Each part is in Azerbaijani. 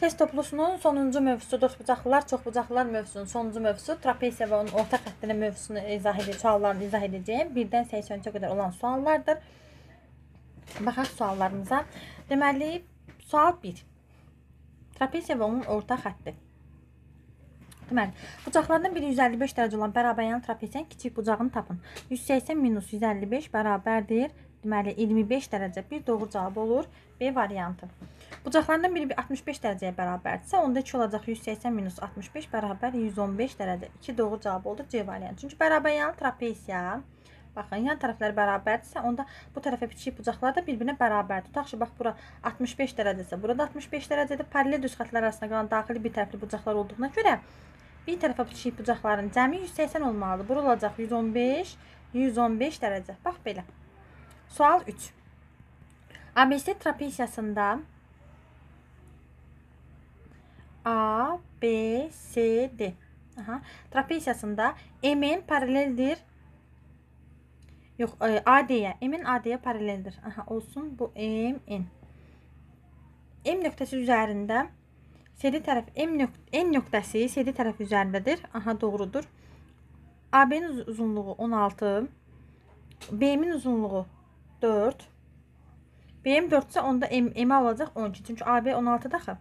Test toplusunun sonuncu mövzusu doşbucaqlılar, çoxbucaqlılar mövzusunun sonuncu mövzusu trapesiya və onun orta xəttinə mövzusunu izah edəcəm, suallarını izah edəcəyim. 1-dən 83-ə qədər olan suallardır. Baxaq suallarımıza. Deməli, sual 1. Trapesiya və onun orta xətti. Deməli, bucaqlardan biri 155 dərəcə olan bərabəryanlı trapesiyanın kiçik bucağını tapın. 180 minus 155 bərabərdir. Deməli, 25 dərəcə bir doğru cavab olur. B variantı. Bucaqlarından biri 65 dərəcəyə bərabərdirsə, onda 2 olacaq 180 minus 65 bərabər 115 dərəcə. 2 doğru cavab oldu C variantı. Çünki bərabər yanı trapesiya. Baxın, yan tərəflər bərabərdirsə, onda bu tərəfə bitişik bucaqlar da bir-birinə bərabərdir. Tutaq ki, bax bura 65 dərəcədirsə, burada 65 dərəcədir. Paralel düz xətlər arasında qalan daxili bir tərəfli bucaqlar olduğuna görə bir tərəfə bitişik bucaqların cəmi 180 olmalıdır. Bura olacaq 115, 115 dərəcə. Bax belə. Sual 3. ABC trapesiyasında A, B, C, D. Aha. Trapesiyasında M-in paraleldir. Yox, e, AD-yə. M-in AD-yə paraleldir. Aha, olsun bu M-in. M nöqtəsi üzərində CD tərəf M nöqtə, N nöqtəsi CD tərəf üzərindədir. Aha, doğrudur. AB-nin uzunluğu 16, BM-in uzunluğu 4. BM 4-sə onda M, M alacaq 12. Çünki AB 16-da axı.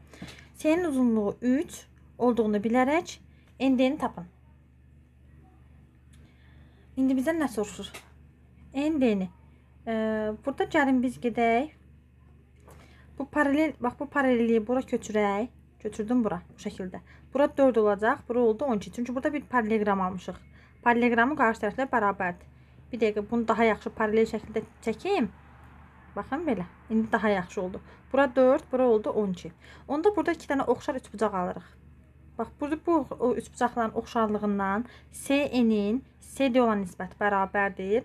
S'nin uzunluğu 3 olduğunu bilərək ND-ni tapın. İndi bizdən nə soruşur? ND-ni. E, burada gəlin biz gedək. Bu paralel, bax bu paralelliyi bura köçürək. Götürdüm bura bu şəkildə. Bura 4 olacaq, bura oldu 12. Çünki burada bir paralelgram almışıq. Paralelgramın qarşı tərəflər bərabərdir. Bir dəqiqə bunu daha yaxşı paralel şəkildə çəkim. Baxın belə. İndi daha yaxşı oldu. Bura 4, bura oldu 12. Onda burada 2 dənə oxşar üçbucaq alırıq. Bax, burada bu o üçbucaqların oxşarlığından CN-in CD olan nisbət bərabərdir.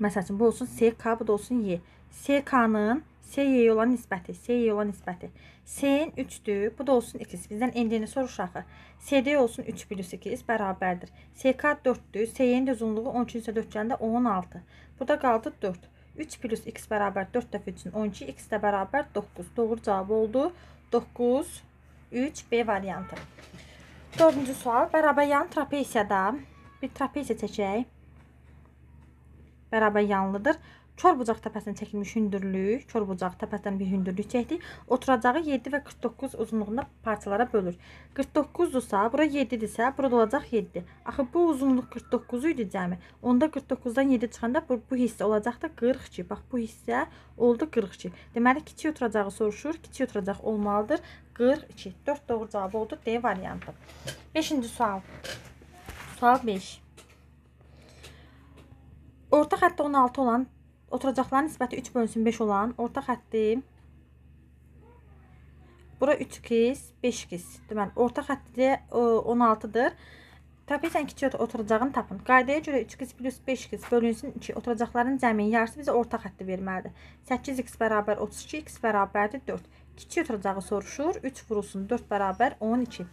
Məsəl üçün bu olsun SK, bu da olsun Y. SK-nın C-yə olan nisbəti, C-yə olan nisbəti. C-nin 3-dür, bu da olsun 2-si. Bizdən endini soruşur axı. C-də olsun 3 plus 2 bərabərdir. C-k 4-dür, C-nin də uzunluğu 12-sə 4 gələndə 16. Burada qaldı 4. 3 plus x bərabər 4 dəfə 3-ün 12, x də bərabər 9. Doğru cavab oldu 9, 3, B variantı. Dördüncü sual, bərabər yan trapesiyada bir trapesiya çəkək. Bərabər yanlıdır. Kör bucaq təpəsindən çəkilmiş hündürlük, kör bucaq təpəsindən bir hündürlük çəkdi. Oturacağı 7 və 49 uzunluğunda parçalara bölür. 49-dursa, bura 7-dirsə, burada olacaq 7. Axı bu uzunluq 49 idi cəmi. Onda 49-dan 7 çıxanda bu, bu hissə olacaq da 42. Bax bu hissə oldu 42. Deməli kiçik oturacağı soruşur, kiçik oturacaq olmalıdır 42. 4 doğru cavabı oldu D variantı. 5-ci sual. Sual 5. Orta xəttə 16 olan oturacaqların nisbəti 3 bölünsün 5 olan orta xətti bura 3 kiz, 5 kiz. Deməli, orta xətti 16-dır. Trapezin kiçik oturacağını tapın. Qaydaya görə 3x plus 5x bölünsün 2 oturacaqların cəminin yarısı bizə orta xətti verməlidir. 8x bərabər 32x bərabərdir 4. Kiçik oturacağı soruşur. 3 vurulsun 4 bərabər 12.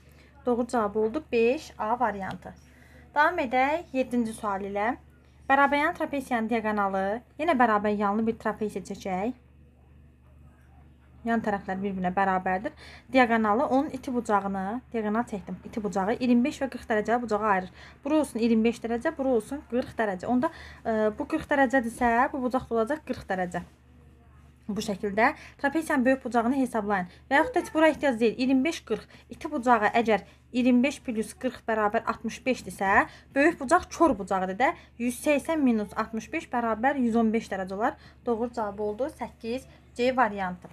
Doğru cavab oldu 5A variantı. Davam edək 7-ci sual ilə. Bərabəryan trapesiyanın diaqonalı yenə bərabər yanlı bir trapesiya çəkək. Yan tərəflər bir-birinə bərabərdir. Diaqonalı onun iti bucağını, diaqonal çəkdim. İti bucağı 25 və 40 dərəcəli bucağa ayırır. Bura olsun 25 dərəcə, bura olsun 40 dərəcə. Onda e, bu 40 dərəcədirsə, bu bucaq olacaq 40 dərəcə. Bu şəkildə trapesiyanın böyük bucağını hesablayın. Və yaxud da bura ehtiyac deyil. 25-40. İti bucağı əgər 25 plus 40 bərabər 65-dirsə, böyük bucaq kör bucağıdır da. 180 minus 65 bərabər 115 dərəcə olar. Doğru cavabı oldu 8 C variantı.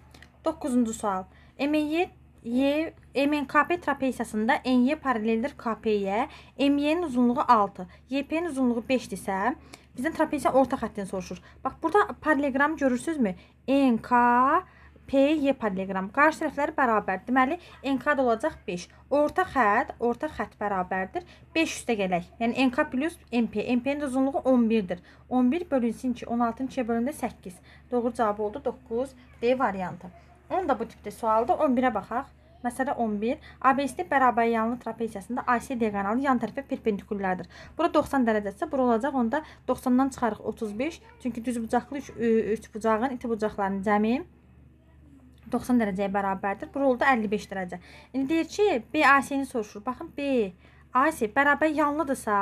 9-cu sual. ME'yi Y, MNKP trapesiyasında NY paraleldir KP-yə, MY-nin uzunluğu 6, YP-nin uzunluğu 5-dirsə, bizdən trapesiya orta xəttini soruşur. Bax, burada paraleloqram görürsünüzmü? NK PY paraleloqram. Qarşı tərəfləri bərabərdir. Deməli, NK da olacaq 5. Orta xətt, orta xətt bərabərdir 5 üstə gələk. Yəni NK plus MP. MP-nin uzunluğu 11-dir. 11 bölünsün 2, 16-2-yə bölündə 8. Doğru cavab oldu 9 D variantı. 10 da bu tipdə sualdır. 11-ə baxaq. Məsələ 11. ABC bərabər yanlı trapeziyasında AC diaqonalı yan tərəfə perpendikulyardır. Bura 90 dərəcədirsə, bura olacaq. Onda 90-dan çıxarıq 35. Çünki düzbucaqlı 3 üç bucağın iti bucaqlarının cəmi 90 dərəcəyə bərabərdir. Bura oldu 55 dərəcə. İndi deyir ki, BAC-ni soruşur. Baxın, B AC bərabər yanlıdırsa,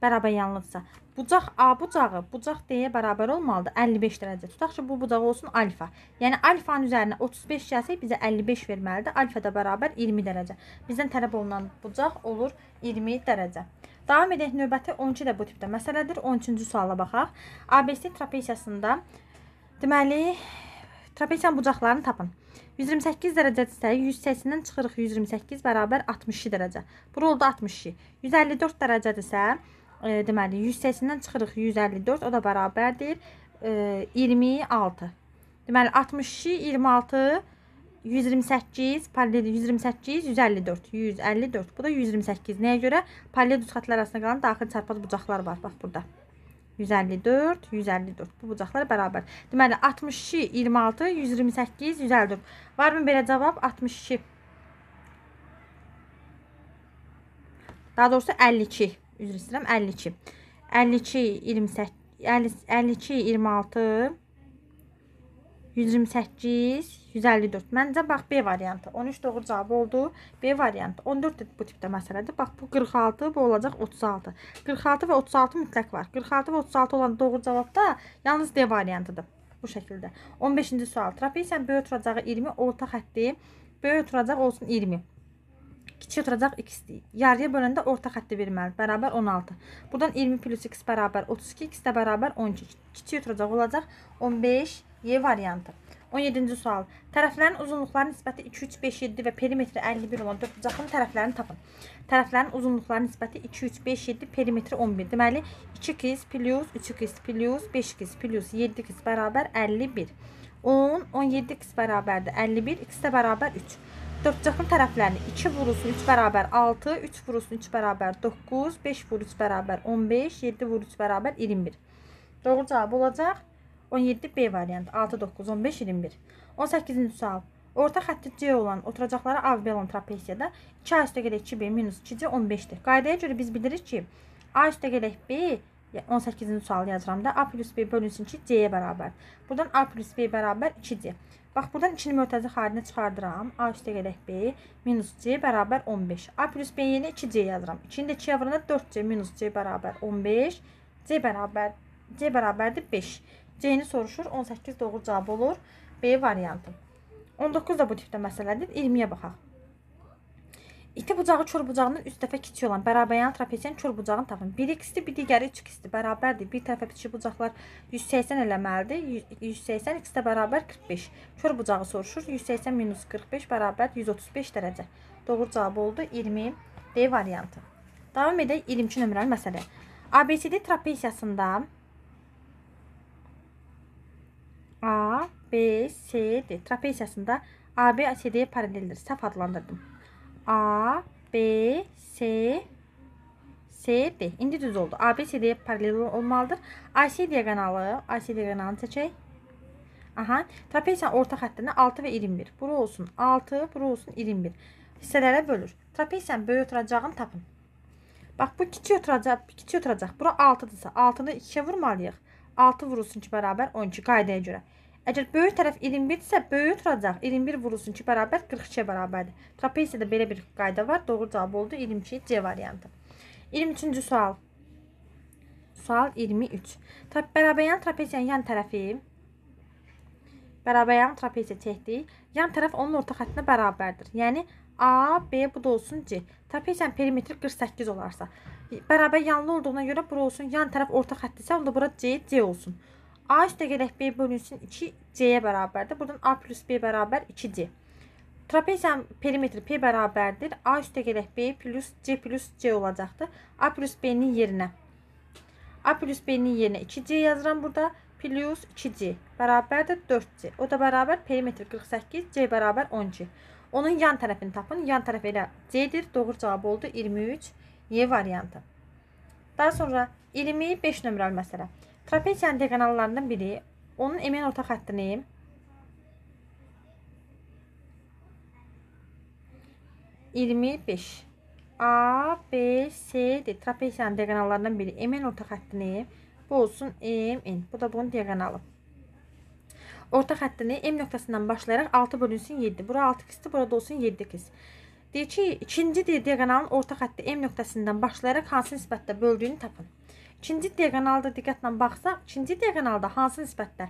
bərabər yanlıdırsa, Bucaq A bucağı bucaq D-yə bərabər olmalıdır. 55 dərəcə. Tutaq ki, bu bucaq olsun alfa. Yəni alfanın üzərinə 35 gəlsək bizə 55 verməlidir. Alfa da bərabər 20 dərəcə. Bizdən tələb olunan bucaq olur 20 dərəcə. Davam edək növbəti 12 də bu tipdə məsələdir. 13-cü suala baxaq. ABC trapesiyasında deməli trapesiyanın bucaqlarını tapın. 128 dərəcədirsə 180-dən çıxırıq 128 bərabər 62 dərəcə. Bu rolda 62. 154 dərəcədirsə e, deməli 180-dən çıxırıq 154, o da bərabərdir e, 26. Deməli 62 26 128 paralel 128 154 154. Bu da 128. Nəyə görə? Paralel düz xətlər arasında qalan daxil çarpaz bucaqlar var. Bax burada. 154, 154. Bu bucaqlar bərabər. Deməli 62, 26, 128, 154. Varmı belə cavab? 62. Daha doğrusu 52 üzr istəyirəm 52. 52 28 50, 52 26 128 154. Məncə bax B variantı. 13 doğru cavab oldu. B variantı. 14 bu tipdə məsələdir. Bax bu 46, bu olacaq 36. 46 və 36 mütləq var. 46 və 36 olan doğru cavab da yalnız D variantıdır. Bu şəkildə. 15-ci sual. Trapesiyanın böyük oturacağı 20, orta xətti böyük oturacaq olsun 20 kiçik oturacaq x-dir. Yarıya böləndə orta xətti verməli, bərabər 16. Buradan 20 plus x bərabər 32, x də bərabər 12. Kiçik oturacaq olacaq 15, y variantı. 17-ci sual. Tərəflərin uzunluqları nisbəti 2, 3, 5, 7 və perimetri 51 olan 4 bucaqın tərəflərini tapın. Tərəflərin uzunluqları nisbəti 2, 3, 5, 7, perimetri 11. Deməli, 2x plus 3x plus 5x plus 7x bərabər 51. 10, 17x bərabərdir 51, x də bərabər 3. Dördcəxin tərəflərini 2 vurulsun 3 bərabər 6, 3 vurulsun 3 bərabər 9, 5 vur 3 bərabər 15, 7 vur 3 bərabər 21. Doğru cavab olacaq 17 B variantı 6, 9, 15, 21. 18-ci sual. Orta xətti C olan oturacaqları A və B olan trapesiyada 2A üstəgələk 2B minus 2C 15-dir. Qaydaya görə biz bilirik ki, A üstəgələk B 18-ci sualı yazıram da A plus B bölünsün ki, C-yə bərabər. Buradan A plus B bərabər 2C. Bax, buradan ikinin mötəzi xarini çıxardıram. A üstə gələk B, minus C bərabər 15. A plus B yerinə 2C yazıram. 2-ni də 2-yə vuranda 4C minus C bərabər 15. C bərabər, C bərabərdir 5. C-ni soruşur, 18 doğru cavab olur. B variantı. 19 da bu tipdə məsələdir. 20-yə baxaq. İti bucağı çor bucağının üst tərəfə kiçik olan bərabəryanlı trapeziyanın çor bucağını tapın. Biri x-dir, bir digəri 3x-dir. Bərabərdir. Bir tərəfə kiçik bucaqlar 180 eləməlidir. 180 x-də bərabər 45. Çor bucağı soruşur. 180 minus 45 bərabər 135 dərəcə. Doğru cavab oldu 20 D variantı. Davam edək 22 nömrəli məsələ. ABCD trapeziyasında A, B, C, D trapeziyasında AB CD paraleldir. Səhv adlandırdım. A, B, S, S, D. İndi düz oldu. A, B, S, D paralel olmalıdır. AC diagonalı, AC diagonalını seçək. Aha. Trapeziyanın orta xəttinə 6 və 21. Bura olsun 6, bura olsun 21. Hissələrə bölür. Trapeziyanın böyük oturacağını tapın. Bax bu kiçik oturacaq, kiçik oturacaq. Bura 6-dırsa 6-nı 2-yə vurmalıyıq. 6 vurulsun ki, bərabər 12 qaydaya görə. Əgər böyük tərəf 21 isə böyüyü oturacaq. 21 vurulsun 2 bərabər 42-yə bərabərdir. Trapesiyada belə bir qayda var. Doğru cavab oldu 22 C variantı. 23-cü sual. Sual 23. Trap bərabəryan trapesiyanın yan tərəfi bərabəryan trapesiya çəkdiyi yan tərəf onun orta xəttinə bərabərdir. Yəni A, B bu da olsun C. Trapesiyanın perimetri 48 olarsa, bərabər yanlı olduğuna görə bura olsun yan tərəf orta xətt isə onda bura C, C olsun. A üstə gələk B bölünsün 2 C-yə bərabərdir. Buradan A plus B bərabər 2C. Trapeziyanın perimetri P bərabərdir. A üstə gələk B plus C plus C olacaqdır. A plus B-nin yerinə. A plus B-nin yerinə 2C yazıram burada. Plus 2C bərabərdir 4C. O da bərabər perimetr 48, C bərabər 10C. Onun yan tərəfini tapın. Yan tərəf elə C-dir. Doğru cavab oldu 23 Y variantı. Daha sonra 25 nömrəli məsələ. Trapesiyanın diagonallarından biri onun emin orta xəttini iyirmi beş A, B, C-dir. Trapesiyanın diagonallarından biri emin orta xəttini bu olsun M, N. Bu da bunun diagonalı. Orta xəttini M nöqtəsindən başlayaraq 6 bölünsün 7. Bura 6 kisdir, burada olsun 7 kis. Deyir ki, ikinci diagonalın orta xətti M nöqtəsindən başlayaraq hansı nisbətdə böldüyünü tapın. İkinci diaqonalda diqqətlə baxsaq, ikinci diaqonalda hansı nisbətlər?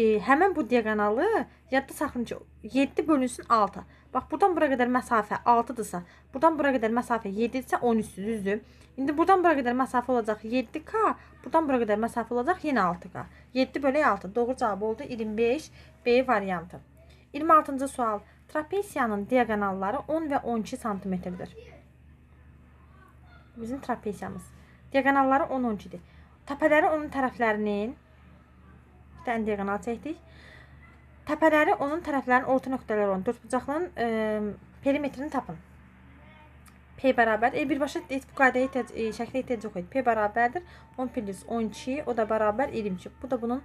E, həmin bu diaqonalı yadda saxlayın ki, 7 bölünsün 6. Bax, buradan bura qədər məsafə 6-dırsa, buradan bura qədər məsafə 7-dirsə 13-dür, düzdür? İndi buradan bura qədər məsafə olacaq 7K, buradan bura qədər məsafə olacaq yenə 6K. 7 bölək 6. Doğru cavab oldu 25 B variantı. 26-cı sual. Trapesiyanın diaqonalları 10 və 12 sm-dir. Bizim trapesiyamız. Diagonalları 10-12-dir. Təpələri onun tərəflərinin bir dənə diagonal çəkdik. Təpələri onun tərəflərinin orta nöqtələri olan dörd bucaqlının e, perimetrini tapın. P bərabər, e, birbaşa et, bu qaydaya ehtiyac, e, şəklə ehtiyac yox idi. P bərabərdir 10 plus 12, o da bərabər 22. Bu da bunun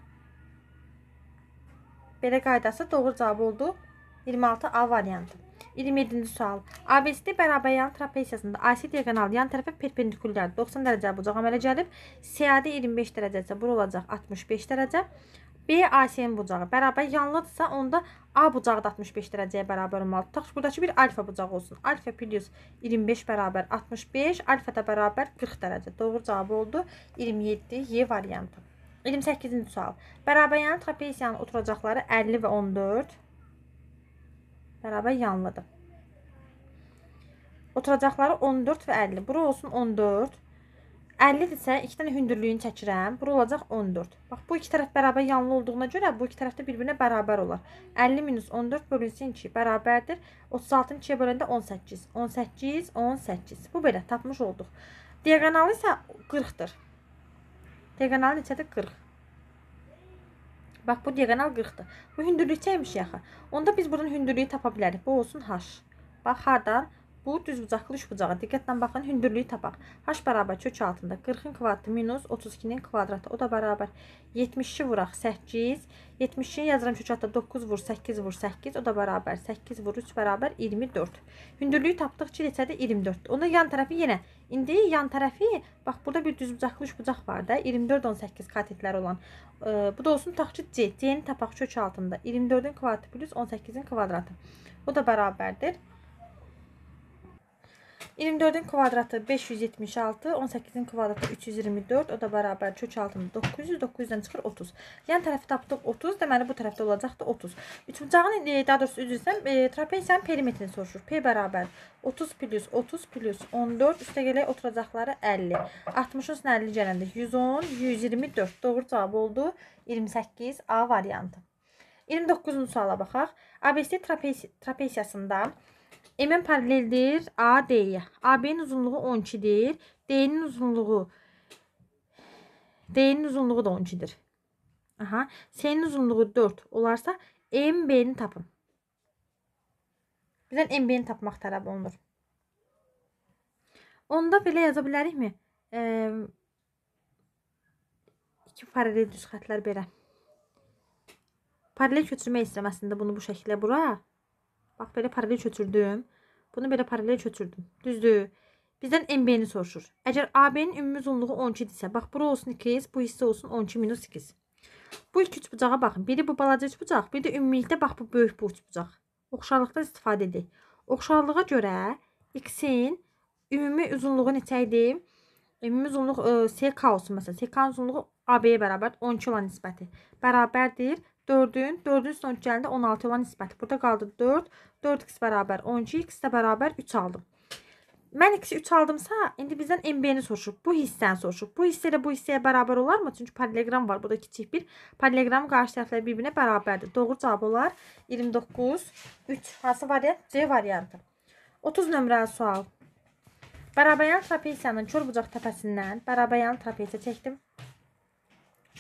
belə qaydası doğru cavab oldu. 26 A variantı. 27-ci sual. ABCD bərabər yan trapesiyasında AC diagonal yan tərəfə perpendikulyar 90 dərəcə bucaq əmələ gəlib. CAD 25 dərəcə isə bura olacaq 65 dərəcə. BAC-nin bucağı bərabər yanlıdırsa, onda A bucağı da 65 dərəcəyə bərabər olmalıdır. Tutaq ki, buradakı bir alfa bucağı olsun. Alfa plus 25 bərabər 65, alfa da bərabər 40 dərəcə. Doğru cavabı oldu 27 Y variantı. 28-ci sual. Bərabər yan trapesiyanın oturacaqları 50 və 14 bərabər yanlıdır. Oturacaqları 14 və 50. Bura olsun 14. 50-dirsə, 2 dənə hündürlüyünü çəkirəm. Bura olacaq 14. Bax, bu iki tərəf bərabər yanlı olduğuna görə bu iki tərəf də bir-birinə bərabər olar. 50 minus 14 bölünsün 2 bərabərdir. 36-ın 2-yə böləndə 18. 18, 18. Bu belə tapmış olduq. Diagonalı isə 40-dır. Diagonalı neçədir? 40. Bax bu diagonal 40-dır. Bu hündürlükdəymiş yaxı. Onda biz bunun hündürlüyü tapa bilərik. Bu olsun h. Bax hardan? Bu düz bucaqlı üçbucağa diqqətlə baxın, hündürlüyü tapaq. H bərabər kök altında 40-ın kvadratı minus 32-nin kvadratı. O da bərabər 70-i vuraq 8. 70-i yazıram kök altında 9 vur 8 vur 8. O da bərabər 8 vur 3 bərabər 24. Hündürlüyü tapdıq ki, neçədir? 24. Onda yan tərəfi yenə İndi yan tərəfi, bax burada bir düz bucaqlı üçbucaq var da, 24-18 katetləri olan. E, bu da olsun tutaq ki C, C-ni tapaq kök altında. 24-ün kvadratı plus 18-in kvadratı. O da bərabərdir 24'ün kvadratı 576, 18'in kvadratı 324, o da bərabər kök altında 900, 900-dən çıxır 30. Yan yəni tərəfi tapdıq 30, deməli bu tərəfdə olacaqdı 30. Üçbucağın e, daha doğrusu üzrsən e, trapeziyanın perimetrini soruşur. P bərabər 30 plus 30 plus 14 üstə gələk oturacaqları 50. 60-ın üstünə 50 gələndə 110, 124. Doğru cavab oldu 28 A variantı. 29-cu suala baxaq. ABC trapez trapeziyasında MM paraleldir AD-yə. AB-nin uzunluğu 12-dir. D-nin uzunluğu D-nin uzunluğu da 12-dir. Aha. C-nin uzunluğu 4 olarsa MB-ni tapın. Bizdən MB-ni tapmaq tələb olunur. Onda belə yaza bilərikmi? E, iki paralel düz xətlər belə. Paralel köçürmə istəməsində bunu bu şəkildə bura Bax belə paralel köçürdüm. Bunu belə paralel köçürdüm. Düzdür? Bizdən MB-ni soruşur. Əgər AB-nin ümumi uzunluğu 12-dirsə, bax bura olsun 2, bu hissə olsun 12 minus 2. Bu iki üç bucağa baxın. Biri bu balaca üç bucaq, bir də ümumilikdə bax bu böyük bu üç bucaq. Oxşarlıqdan istifadə edək. Oxşarlığa görə x-in ümumi uzunluğu neçə idi? Ümumi uzunluq e, SK olsun məsələn. SK-nın uzunluğu AB-yə bərabərdir. 12 olan nisbəti. Bərabərdir 4-ün 4-ün son gəlində 16 olan nisbəti. Burada qaldı 4. 4x bərabər 12, x də bərabər 3 aldım. Mən x-i 3 aldımsa, indi bizdən MB-ni soruşub. Bu hissəni soruşub. Bu hissə ilə bu hissəyə bərabər olarmı? Çünki paralelogram var. Burada kiçik bir. Paralelogramın qarşı tərəfləri bir-birinə bərabərdir. Doğru cavab olar 29 3. Hansı variant? C variantı. 30 nömrəli sual. Bərabəyan trapesiyanın kör bucaq təpəsindən bərabəyan trapesiya çəkdim.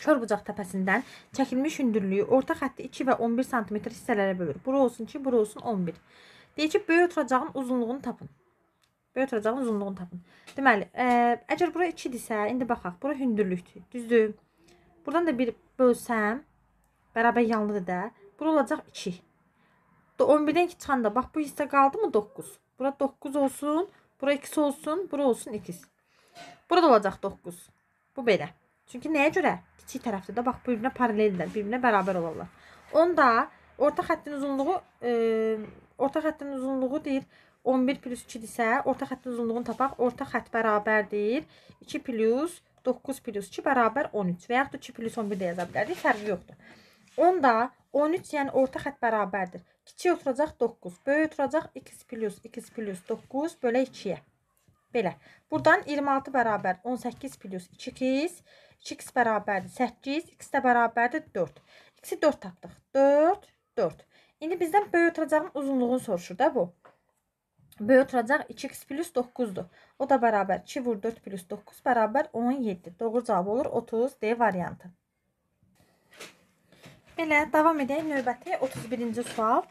Şorbucaq təpəsindən çəkilmiş hündürlüyü orta xətti 2 və 11 sm hissələrə bölür. Bura olsun 2, bura olsun 11. Deyir ki, böyük oturacağın uzunluğunu tapın. Böyük oturacağın uzunluğunu tapın. Deməli, ə, e, əgər bura 2-dirsə, indi baxaq, bura hündürlükdür, düzdür? Buradan da bir bölsəm, bərabər yanlıdır da, bura olacaq 2. 11-dən 2 çıxanda, bax, bu hissə qaldı mı 9? Bura 9 olsun, bura 2 olsun, bura olsun 2. Burada olacaq 9. Bu belə. Çünki nəyə görə? Kiçik tərəfdə də bax bir-birinə paraleldirlər, bir-birinə bərabər olarlar. Onda orta xəttin uzunluğu e, orta xəttin uzunluğu deyir 11 plus 2-dirsə, orta xəttin uzunluğunu tapaq. Orta xətt bərabərdir 2 plus 9 plus 2 bərabər 13 və yaxud da 2 plus 11 də yaza bilərik, fərqi yoxdur. Onda 13, yəni orta xətt bərabərdir. Kiçik oturacaq 9, böyük oturacaq x plus x plus 9 bölə 2-yə. Belə. Buradan 26 bərabər 18 plus 2 x 2x bərabərdir 8, x də bərabərdir 4. X-i 4 tapdıq. 4, 4. İndi bizdən böyük oturacağın uzunluğunu soruşur da bu. Böyük oturacaq 2x plus 9-dur. O da bərabər 2 vur 4 plus 9 bərabər 17. Doğru cavab olur 30 D variantı. Belə davam edək növbəti 31-ci sual.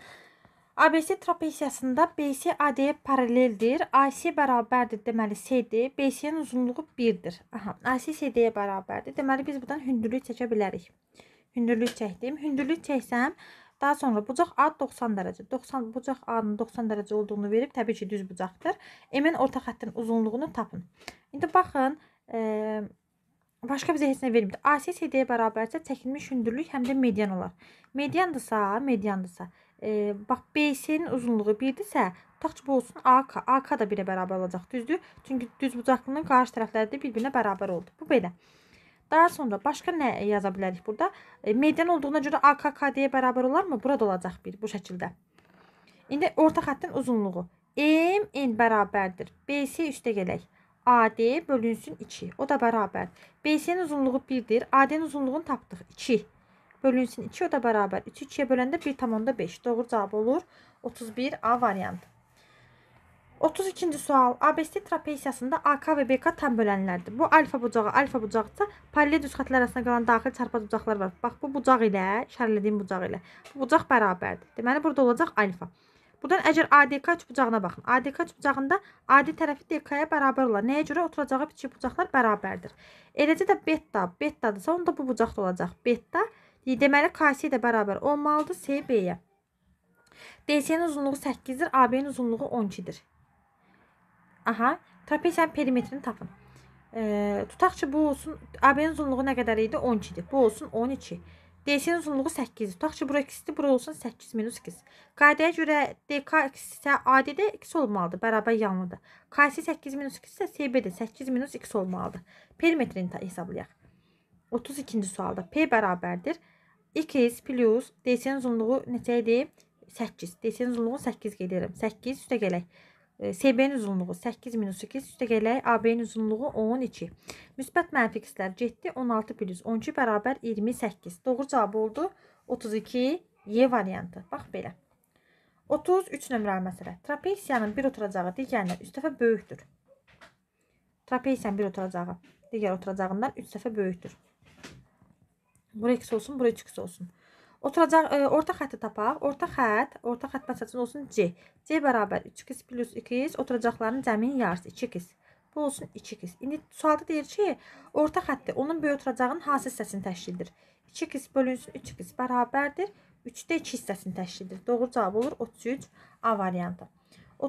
ABC trapesiyasında BC AD-yə paraleldir. AC bərabərdir, deməli CD, BC-nin uzunluğu 1-dir. Aha, AC CD-yə bərabərdir. Deməli biz burdan hündürlük çəkə bilərik. Hündürlük çəkdim. Hündürlük çəksəm, daha sonra bucaq A 90 dərəcə. 90 bucaq A-nın 90 dərəcə olduğunu verib, təbii ki, düz bucaqdır. M-in orta xəttin uzunluğunu tapın. İndi baxın, e, başqa bizə heç nə vermir. AC CD-yə bərabərsə çəkilmiş hündürlük həm də median olar. Mediandırsa, mediandırsa E, bax BC-nin uzunluğu 1-dirsə, tutaq ki, bu olsun AK. AK da 1-ə bərabər olacaq, düzdür? Çünki düz bucaqlının qarşı tərəfləri də bir-birinə bərabər oldu. Bu belə. Daha sonra başqa nə yaza bilərik burada? E, median olduğuna görə AK KD-yə bərabər olarmı? Burada olacaq 1 bu şəkildə. İndi orta xəttin uzunluğu MN bərabərdir. BC üstə gələk. AD bölünsün 2. O da bərabər. BC-nin uzunluğu 1-dir. AD-nin uzunluğunu tapdıq 2 bölünsün 2 o da bərabər 3 2-yə böləndə 1,5 doğru cavab olur 31 A variantı. 32-ci sual. ABC trapesiyasında AK və BK tam bölənlərdir. Bu alfa bucağı, alfa bucaqsa paralel düz xətlər arasında qalan daxil çarpaz bucaqlar var. Bax bu bucaq ilə, işarələdiyim bucaq ilə. Bu bucaq bərabərdir. Deməli burada olacaq alfa. Buradan əgər ADK çubucağına baxın. ADK çubucağında AD tərəfi DK-ya bərabər olar. Nəyə görə oturacağı kiçik bucaqlar bərabərdir. Eləcə də beta, betadırsa onda bu bucaq da olacaq. Beta bərabərdir Deməli, KS də bərabər olmalıdır SB-yə. DC-nin uzunluğu 8-dir, AB-nin uzunluğu 12-dir. Aha, trapeziyanın perimetrini tapın. E, tutaq ki, bu olsun, AB-nin uzunluğu nə qədər idi? 12-dir. Bu olsun 12. DC-nin uzunluğu 8-dir. Tutaq ki, bura x-dir, bura olsun 8 minus 2. Qaydaya görə DK x isə AD-də x olmalıdır, bərabər yanlıdır. KS 8 minus 2 isə SB-də 8 minus x olmalıdır. Perimetrini hesablayaq. 32-ci sualda P bərabərdir 0,5 x plus DC'nin uzunluğu neçə idi? 8. DC'nin uzunluğu 8 qeyd edirəm. 8 üstə gələk. CB-nin e, uzunluğu 8 minus 2 üstə gələk. AB-nin uzunluğu 12. Müsbət mənfi xislər 7, 16 plus 12 bərabər 28. Doğru cavabı oldu 32 Y variantı. Bax belə. 33 nömrəli məsələ. Trapesiyanın bir oturacağı digərindən 3 dəfə böyükdür. Trapesiyanın bir oturacağı digər oturacağından 3 dəfə böyükdür. Bura x olsun, bura 3x olsun. Oturacaq e, orta xətti tapaq. Orta xətt, orta xətt məsələn olsun C. C bərabər 3x plus 2x, oturacaqların cəminin yarısı 2x. Bu olsun 2x. İndi sualda deyir ki, orta xətti onun böyük oturacağının hansı hissəsini təşkil edir? 2x bölünsün 3x bərabərdir. 3-də 2 hissəsini təşkil edir. Doğru cavab olur 33 A variantı.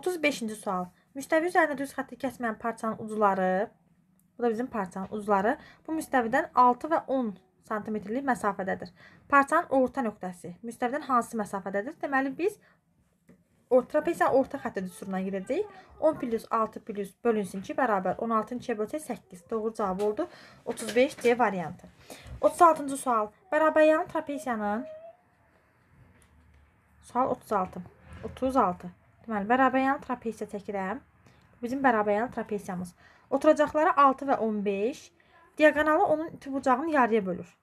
35-ci sual. Müstəvi üzərində düz xətti kəsməyən parçanın ucları, bu da bizim parçanın ucları, bu müstəvidən 6 və 10 santimetrlik məsafədədir. Parçanın orta nöqtəsi müstəvidən hansı məsafədədir? Deməli biz trapeziyanın orta xətti düsturuna girəcəyik. 10 plus 6 plus bölünsün ki, bərabər 16-ı 2-yə bölsək 8. Doğru cavab oldu 35 C variantı. 36-cı sual. Bərabəryanlı trapeziyanın Sual 36. 36. Deməli bərabəryanlı trapeziya çəkirəm. Bizim bərabəryanlı trapeziyamız. Oturacaqları 6 və 15 Diagonalı onun iti bucağını yarıya bölür.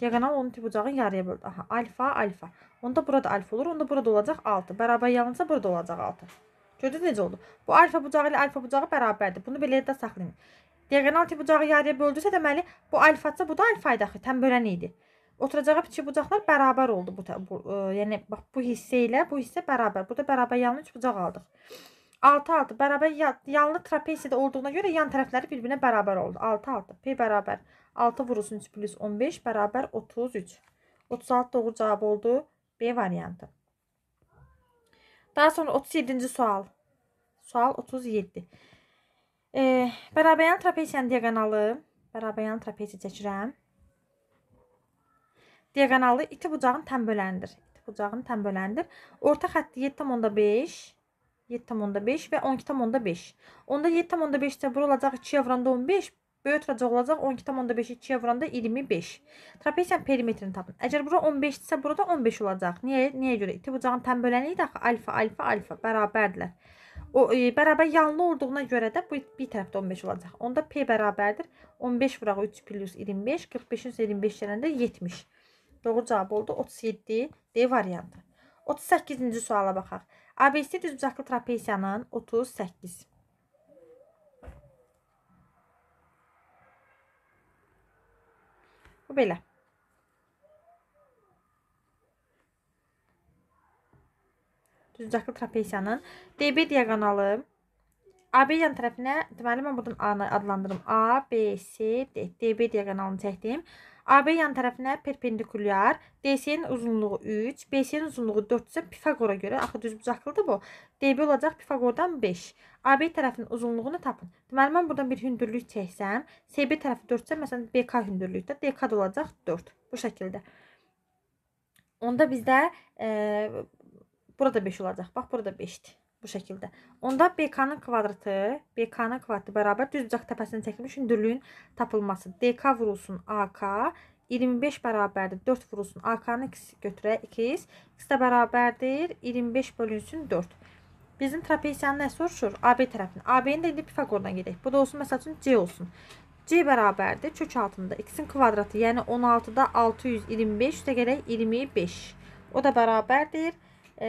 Diagonal onun iti bucağını yarıya bölür. Aha, alfa, alfa. Onda burada alfa olur, onda burada olacaq 6. Bərabər yanılsa burada olacaq 6. Gördünüz necə oldu? Bu alfa bucağı ilə alfa bucağı bərabərdir. Bunu belə də saxlayın. Diagonal iti bucağı yarıya böldüsə deməli bu alfatsa bu da alfaydı axı, tənbölən idi. Oturacağı iki bucaqlar bərabər oldu bu, bu e, yəni bax bu hissə ilə bu hissə bərabər. Burada bərabər yanlı üç bucaq aldıq. 6-6 bərabər yanlı trapesiyada olduğuna görə yan tərəfləri bir-birinə bərabər oldu. 6-6 P bərabər 6 vurulsun 3 plus 15 bərabər 33. 36 doğru cavab oldu. B variantı. Daha sonra 37-ci sual. Sual 37. E, bərabəryan trapesiyanın diaqonalı. Bərabəryan trapesiya çəkirəm. Diaqonalı iti bucağın tən böləndir. İti bucağın tən böləndir. Orta xətti 7,5 7,5 və 12,5. Onda 7,5 isə bura olacaq 2-yə vuranda 15, böyütürəcək olacaq 12,5-i 2-yə vuranda 25. Trapesiyanın perimetrini tapın. Əgər bura 15 isə burada 15 olacaq. Niyə? Niyə görə? İti bucağın tən bölənliyidir axı alfa, alfa, alfa bərabərdirlər. O e, bərabər yanlı olduğuna görə də bu bir tərəfdə 15 olacaq. Onda p bərabərdir 15 vuraq 3 plus 25, 45-in 25 gələndə 70. Doğru cavab oldu 37 D variantı. 38-ci suala baxaq. ABC düzbucaqlı trapesiyanın 38. Bu belə. Düzbucaqlı trapesiyanın DB diaqonalı AB yan tərəfinə, deməli mən buradan A-nı adlandırım. A, B, C, D. DB diaqonalını çəkdim. AB yan tərəfinə perpendikulyar, DC-nin uzunluğu 3, BC-nin uzunluğu 4 isə Pifaqora görə, axı düz bucaqlıdır bu, DB olacaq Pifaqordan 5. AB tərəfinin uzunluğunu tapın. Deməli, mən buradan bir hündürlük çəksəm, CB tərəfi 4 isə, məsələn, BK hündürlükdə, DK da olacaq 4, bu şəkildə. Onda bizdə, e, burada 5 olacaq, bax, burada 5-dir. Bu şəkildə. Onda BK-nın kvadratı, BK-nın kvadratı bərabər düz bucaq təpəsini çəkilmiş hündürlüyün tapılması. DK vurulsun AK, 25 bərabərdir 4 vurulsun AK-nı x götürək 2x, x də bərabərdir 25 bölünsün 4. Bizim trapesiyanın nə soruşur? AB tərəfini. AB-ni də indi Pifaqordan gedək. Bu da olsun, məsəl üçün C olsun. C bərabərdir kök altında x-in kvadratı, yəni 16-da 625 üstə gələk 25. O da bərabərdir. E,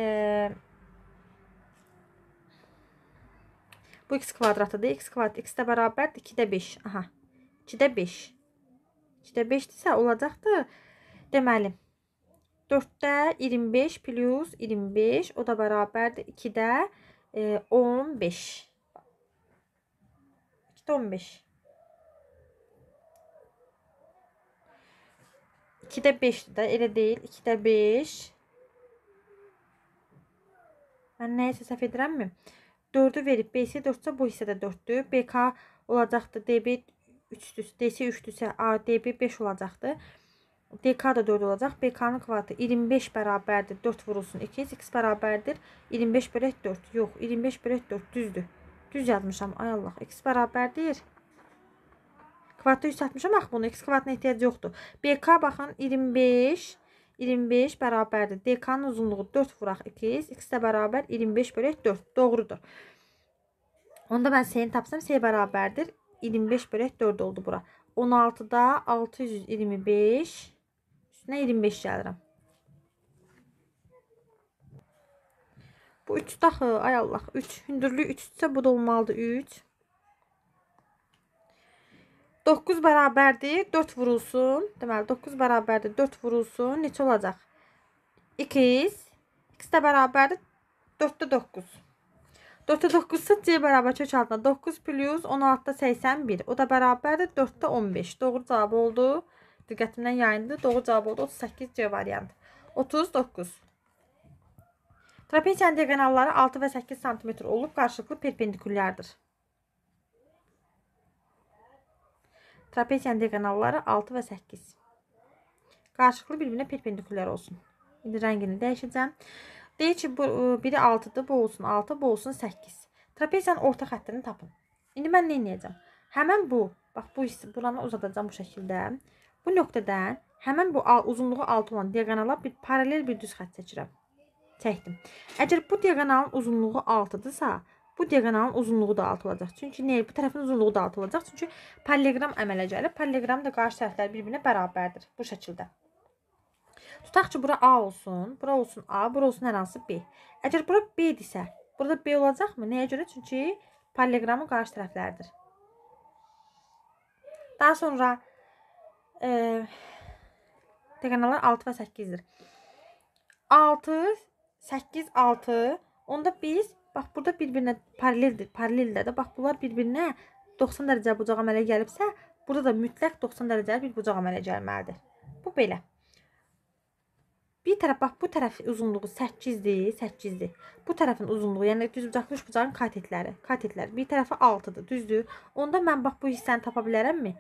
Bu x kvadratıdır. x kvadrat x də bərabərdir 2-də 5. Aha. 2-də 5. 2-də 5-dirsə olacaqdır. Deməli 4-də 25 plus 25 o da bərabərdir 2-də e, 15. 2-də 15. 2-də 5-dir də, elə deyil. 2-də 5. Mən nəyisə səhv edirəmmi? 2 4-ü verib B-sə 4-sa bu hissədə 4-dür. BK olacaqdır DB 3-dür. DC 3-dürsə A DB 5 olacaqdır. DK da 4 olacaq. BK-nın kvadratı 25 bərabərdir. 4 vurulsun 2. X bərabərdir. 25 bölək 4. Yox, 25 bölək 4 düzdür. Düz yazmışam. Ay Allah. X bərabərdir. Kvadratı 3 atmışam. Axı bunu X kvadratına ehtiyac yoxdur. BK baxın 25 25 bərabərdir. DK-nın uzunluğu 4 vuraq 2-iz. X də bərabər 25 bölək 4. Doğrudur. Onda mən seni tapsam, sey bərabərdir. 25 bölək 4 oldu bura. 16-da 625 üstünə 25 gəlirəm. Bu 3-də axı, ay Allah, 3. Hündürlük 3-dürsə, bu da olmalıdır 3. 3. 9 bərabərdir 4 vurulsun. Deməli 9 bərabərdir 4 vurulsun. Neçə olacaq? 2x. x də bərabərdir 4-də 9. 4-də 9 isə C bərabər kök altında 9 plus 16-da 81. O da bərabərdir 4-də 15. Doğru cavab oldu. Diqqətimdən yayındı. Doğru cavab oldu 38 C variantı. 39. Trapensiyanın diagonalları 6 və 8 cm olub qarşılıqlı perpendikulyardır. Trapeziyan diagonalları 6 və 8. Qarşılıqlı bir-birinə perpendikulyar olsun. İndi rəngini dəyişəcəm. Deyir ki, bu, e, biri 6-dır, bu olsun 6, bu olsun 8. Trapeziyanın orta xəttini tapın. İndi mən nə edəcəm? Həmən bu, bax bu buranı uzadacam bu şəkildə. Bu nöqtədən həmən bu uzunluğu 6 olan diagonala bir paralel bir düz xətt çəkirəm. Çəkdim. Əgər bu diagonalın uzunluğu 6-dırsa, Bu diaqonalın uzunluğu da artılacaq. Çünki nəyə? Bu tərəfin uzunluğu da artılacaq. Çünki paralleqram əmələ gəlib. Paralleqram da qarşı tərəflər bir-birinə bərabərdir bu şəkildə. Tutaq ki, bura A olsun, bura olsun A, bura olsun hər hansı B. Əgər bura B-dirsə, burada B olacaqmı? Nəyə görə? Çünki paralleqramın qarşı tərəfləridir. Daha sonra e, diaqonallar 6 və 8-dir. 6, 8, 6. Onda biz Bax, burada bir-birinə paraleldir, paraleldir də. Bax, bunlar bir-birinə 90 dərəcə bucaq əmələ gəlibsə, burada da mütləq 90 dərəcəli bir bucaq əmələ gəlməlidir. Bu belə. Bir tərəf, bax, bu tərəf uzunluğu 8-dir, 8-dir. Bu tərəfin uzunluğu, yəni düz bucaqlı üç bucağın katetləri, katetlər. Bir tərəfi 6-dır, düzdür. Onda mən bax, bu hissəni tapa bilərəmmi?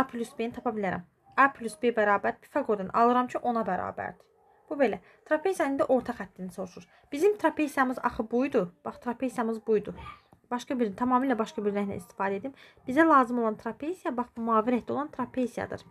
A plus B-ni tapa bilərəm. A plus B bərabər Pifagordan alıram ki, 10-a bərabərdir. Bu belə. Trapesiyanın da orta xəttini soruşur. Bizim trapesiyamız axı buydu. Bax trapesiyamız buydu. Başqa bir tamamilə başqa bir rənglə istifadə edim. Bizə lazım olan trapesiya bax bu mavi rəngdə olan trapesiyadır.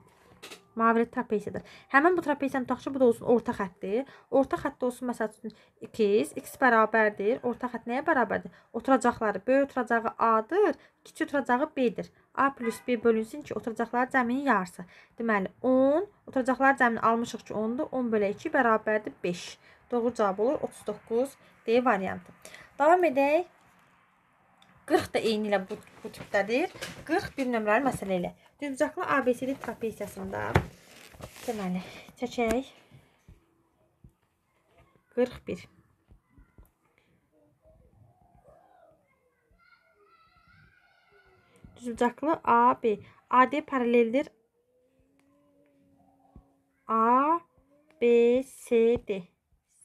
Mavi rəng trapesiyadır. Həmin bu trapesiyanın tutaq ki, bu da olsun orta xətti. Orta xəttdə olsun məsəl üçün 2x, x bərabərdir. Orta xətt nəyə bərabərdir? Oturacaqları, böyük oturacağı a-dır, kiçik oturacağı b-dir. A plus B bölünsün ki, oturacaqları cəminin yarısı. Deməli, 10, oturacaqları cəmini almışıq ki, 10-dur. 10 bölə 2 bərabərdir 5. Doğru cavab olur 39 D variantı. Davam edək. 40 da eyni ilə bu, bu tipdədir. 41 nömrəli məsələ ilə. Düzbucaqlı ABCD trapesiyasında deməli, çəkək. 41. düz bucaqlı AB. AD paraleldir A B CD.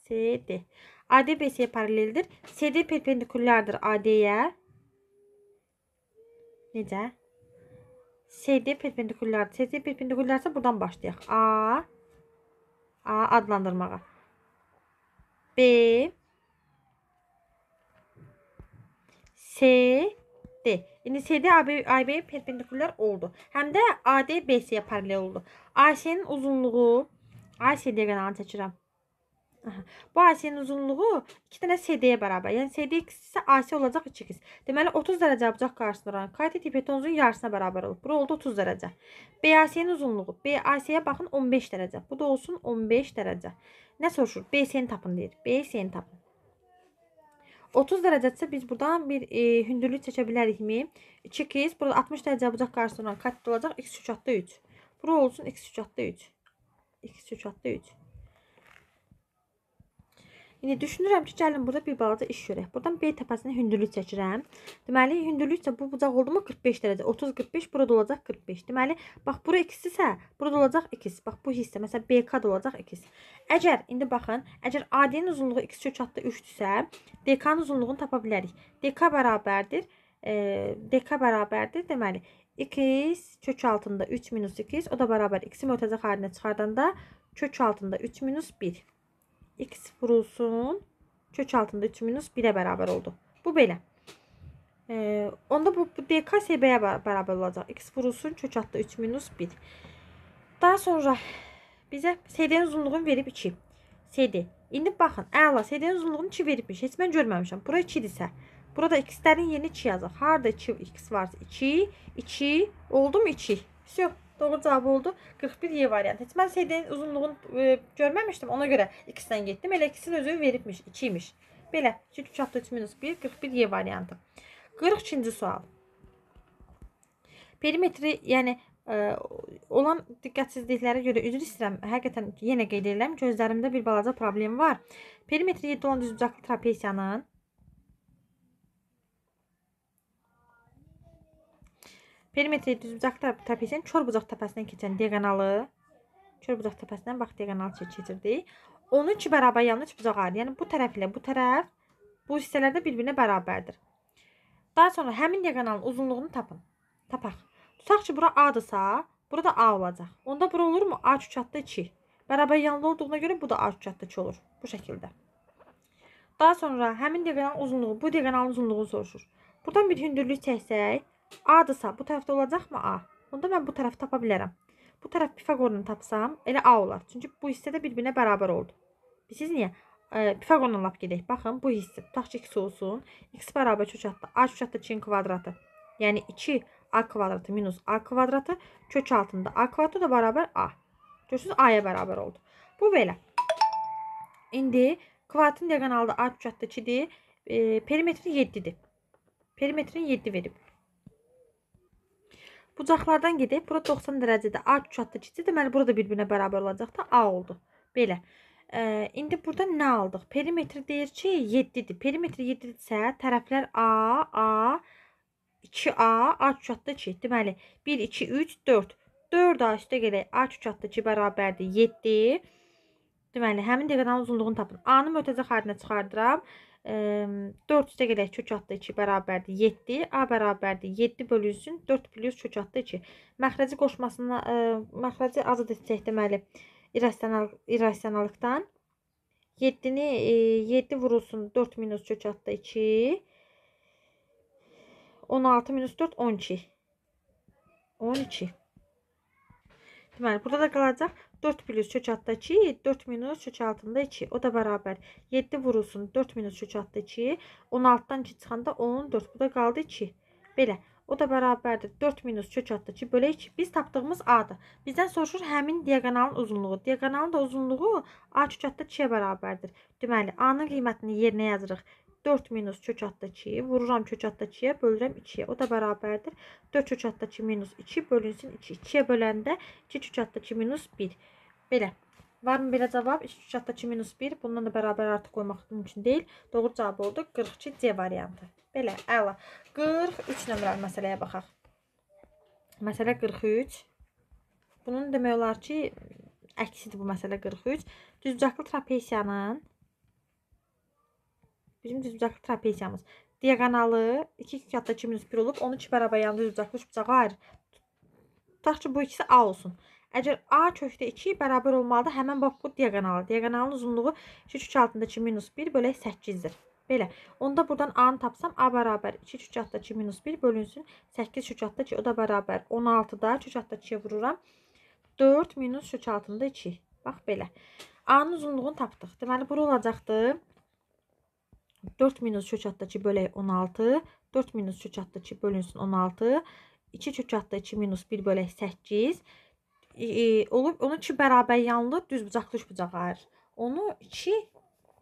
CD. AD BC paraleldir. CD perpendikulyardır AD-yə. Necə? CD perpendikulyardır. CD perpendikulyarsa buradan başlayaq. A A adlandırmağa. B C etti. İnisiyede AB, AB perpendiküler oldu. Həm də AD BC-yə paralel oldu. AC-nin uzunluğu AC diaqonalını seçirəm. Aha. Bu AC-nin uzunluğu 2 dənə CD-yə bərabər. Yəni CD-x isə AC olacaq 2x. Deməli 30 dərəcə bucaq qarşısında olan katet hipotenuzun yarısına bərabər olub. Bura oldu 30 dərəcə. BAC-nin uzunluğu. BAC-yə baxın 15 dərəcə. Bu da olsun 15 dərəcə. Nə soruşur? BC-ni tapın deyir. BC-ni tapın. 30 dərəcədirsə biz buradan bir e, hündürlük çəkə bilərikmi? 2x, burada 60 dərəcə bucaq qarşısından qat olacaq x3 atda 3. Bura olsun x3 atda 3. x3 atda 3. İndi düşünürəm ki, gəlin burada bir balaca iş görək. Buradan B təpəsinə hündürlük çəkirəm. Deməli, hündürlüksə bu bucaq oldu mu 45 dərəcə. 30-45, burada olacaq 45. Deməli, bax, bura ikisisə, burada olacaq ikisi. Bax, bu hissə, məsələn, BK-da olacaq ikisi. Əgər, indi baxın, əgər AD-nin uzunluğu x kökatda 3-dürsə, DK-nin uzunluğunu tapa bilərik. DK bərabərdir. E, DK bərabərdir, deməli, 2x kök altında 3 minus 2x, o da bərabər x-i mötəzə xalinə çıxardanda kök altında 3 minus 1 x vurulsun. Kök altında üçümünüz 1'ə bərabər oldu. Bu belə. E, onda bu, bu DK SB-yə bərabər olacaq. X vurulsun kök altında 3 minus 1. Daha sonra bizə CD-nin uzunluğunu verib 2. CD. İndi baxın, əla CD-nin uzunluğunu 2 veribmiş. Heç mən görməmişəm. Bura 2-dirsə. Burada x-lərin yerinə 2 yazaq. Harda 2 x varsa 2, 2 oldu mu 2? Vəsyo. Doğru cavab oldu 41Y variantı. Heç mən CD-nin uzunluğunu e, görməmişdim. Ona görə ikisindən getdim. Elə ikisinin özü veribmiş. 2 imiş. Belə. 2 çapda 3 minus 1 41Y variantı. 42-ci sual. Perimetri, yəni ə, e, olan diqqətsizliklərə görə üzr istəyirəm. Həqiqətən yenə qeyd edirəm, gözlərimdə bir balaca problem var. Perimetri 7 olan düzbucaqlı trapesiyanın Perimetri düzbucaq təpəsinin çorbucaq təpəsindən keçən diaqonalı çorbucaq təpəsindən bax diaqonal keçirdik. Onu iki bərabər yanına yəni üç bucaq ayırır. Yəni bu tərəf ilə bu tərəf bu hissələr də bir-birinə bərabərdir. Daha sonra həmin diaqonalın uzunluğunu tapın. Tapaq. Tutaq ki, bura A-dırsa, burada A olacaq. Onda bura olurmu? A küçatda 2. Bərabər yanlı olduğuna görə bu da A küçatda 2 olur. Bu şəkildə. Daha sonra həmin diaqonalın uzunluğu, bu diaqonalın uzunluğunu soruşur. Buradan bir hündürlük çəksək, A-dırsa, bu tərəfdə olacaqmı A? Onda mən bu tərəfi tapa bilərəm. Bu tərəf Pifaqorla tapsam, elə A olar. Çünki bu hissə də bir-birinə bərabər oldu. Siz niyə? E, Pifaqorla lap gedək. Baxın, bu hissə. Tutaq ki, x olsun. x bərabər kökatda. A kökatda 2-nin kvadratı. Yəni 2 a kvadratı minus a kvadratı kök altında a kvadratı da bərabər a. Görürsünüz a-ya bərabər oldu. Bu belə. İndi kvadratın diaqonalı a kükatda 2-dir. E, perimetri 7-dir. Perimetrin 7 verib. Bucaqlardan gedib bura 90 dərəcədə A küşatda keçdi. Deməli burada bir-birinə bərabər olacaq da A oldu. Belə. E, indi burada nə aldıq? Perimetr deyir ki, 7-dir. Perimetr 7-dirsə, tərəflər A, A, 2A, A küşatda 2. Deməli 1 2 3 4. 4 A üstə gələk. A küşatda 2 bərabərdir 7. Deməli həmin diaqonalın uzunluğunu tapın. A-nın mötəzə xərinə çıxardıram. 7 4 üstə gələk kök adlı 2 bərabərdir 7. A bərabərdir 7 bölünsün 4 plus kök adlı 2. Məxrəci qoşmasına, ə, məxrəci azad etsək deməli irrasional, irrasionalıqdan 7-ni 7 vurulsun 4 minus kök adlı 2. 16 minus 4 12. 12. Deməli burada da qalacaq 4 plus kök altdakı 4 minus kök altında 2. O da bərabər 7 vurulsun 4 minus kök altda 2. 16-dan 2 çıxanda 10, 4 bu da qaldı 2. Belə. O da bərabərdir 4 minus kök altda 2 bölə 2. Biz tapdığımız A-dır. Bizdən soruşur həmin diagonalın uzunluğu. Diagonalın da uzunluğu A kök altda 2-yə bərabərdir. Deməli A-nın qiymətini yerinə yazırıq. 4 minus kök atdakı vururam kök atdakıya bölürəm 2-yə. O da bərabərdir. 4 kök atdakı minus 2 bölünsün 2. 2-yə böləndə 2 kök atdakı minus 1. Belə. Varmı belə cavab? 2 kök atdakı minus 1. Bundan da bərabər artıq qoymaq mümkün deyil. Doğru cavab oldu. 42 C variantı. Belə. Əla. 43 nömrəli məsələyə baxaq. Məsələ 43. Bunun demək olar ki, əksidir bu məsələ 43. Düzcaqlı trapesiyanın bizim düz bucaqlı trapeziyamız. Diagonalı 2 kükatda 2 minus 1 olub, onu 2 bərabər yanında düz bucaqlı 3 bucağa ayrı. Tutaq ki, bu ikisi A olsun. Əgər A kökdə 2 bərabər olmalıdır, həmən bax bu diagonalı. Diagonalın uzunluğu 2 kök altında 2 minus 1 bölək 8-dir. Belə. Onda buradan A-nı tapsam, A bərabər 2 kükatda 2 minus 1 bölünsün. 8 kükatda 2, o da bərabər 16-da kükatda 2-yə vururam. 4 minus kök altında 2. Bax belə. A-nın uzunluğunu tapdıq. Deməli, bura olacaqdır. 4 minus 3 hattaki bölək 16. 4 minus 3 hattaki bölünsün 16. 2 3 hatta 2 minus 1 bölək 8. E, olub, onu 2 bərabər yanlı düz bucaq düz bucaq ayır. Onu 2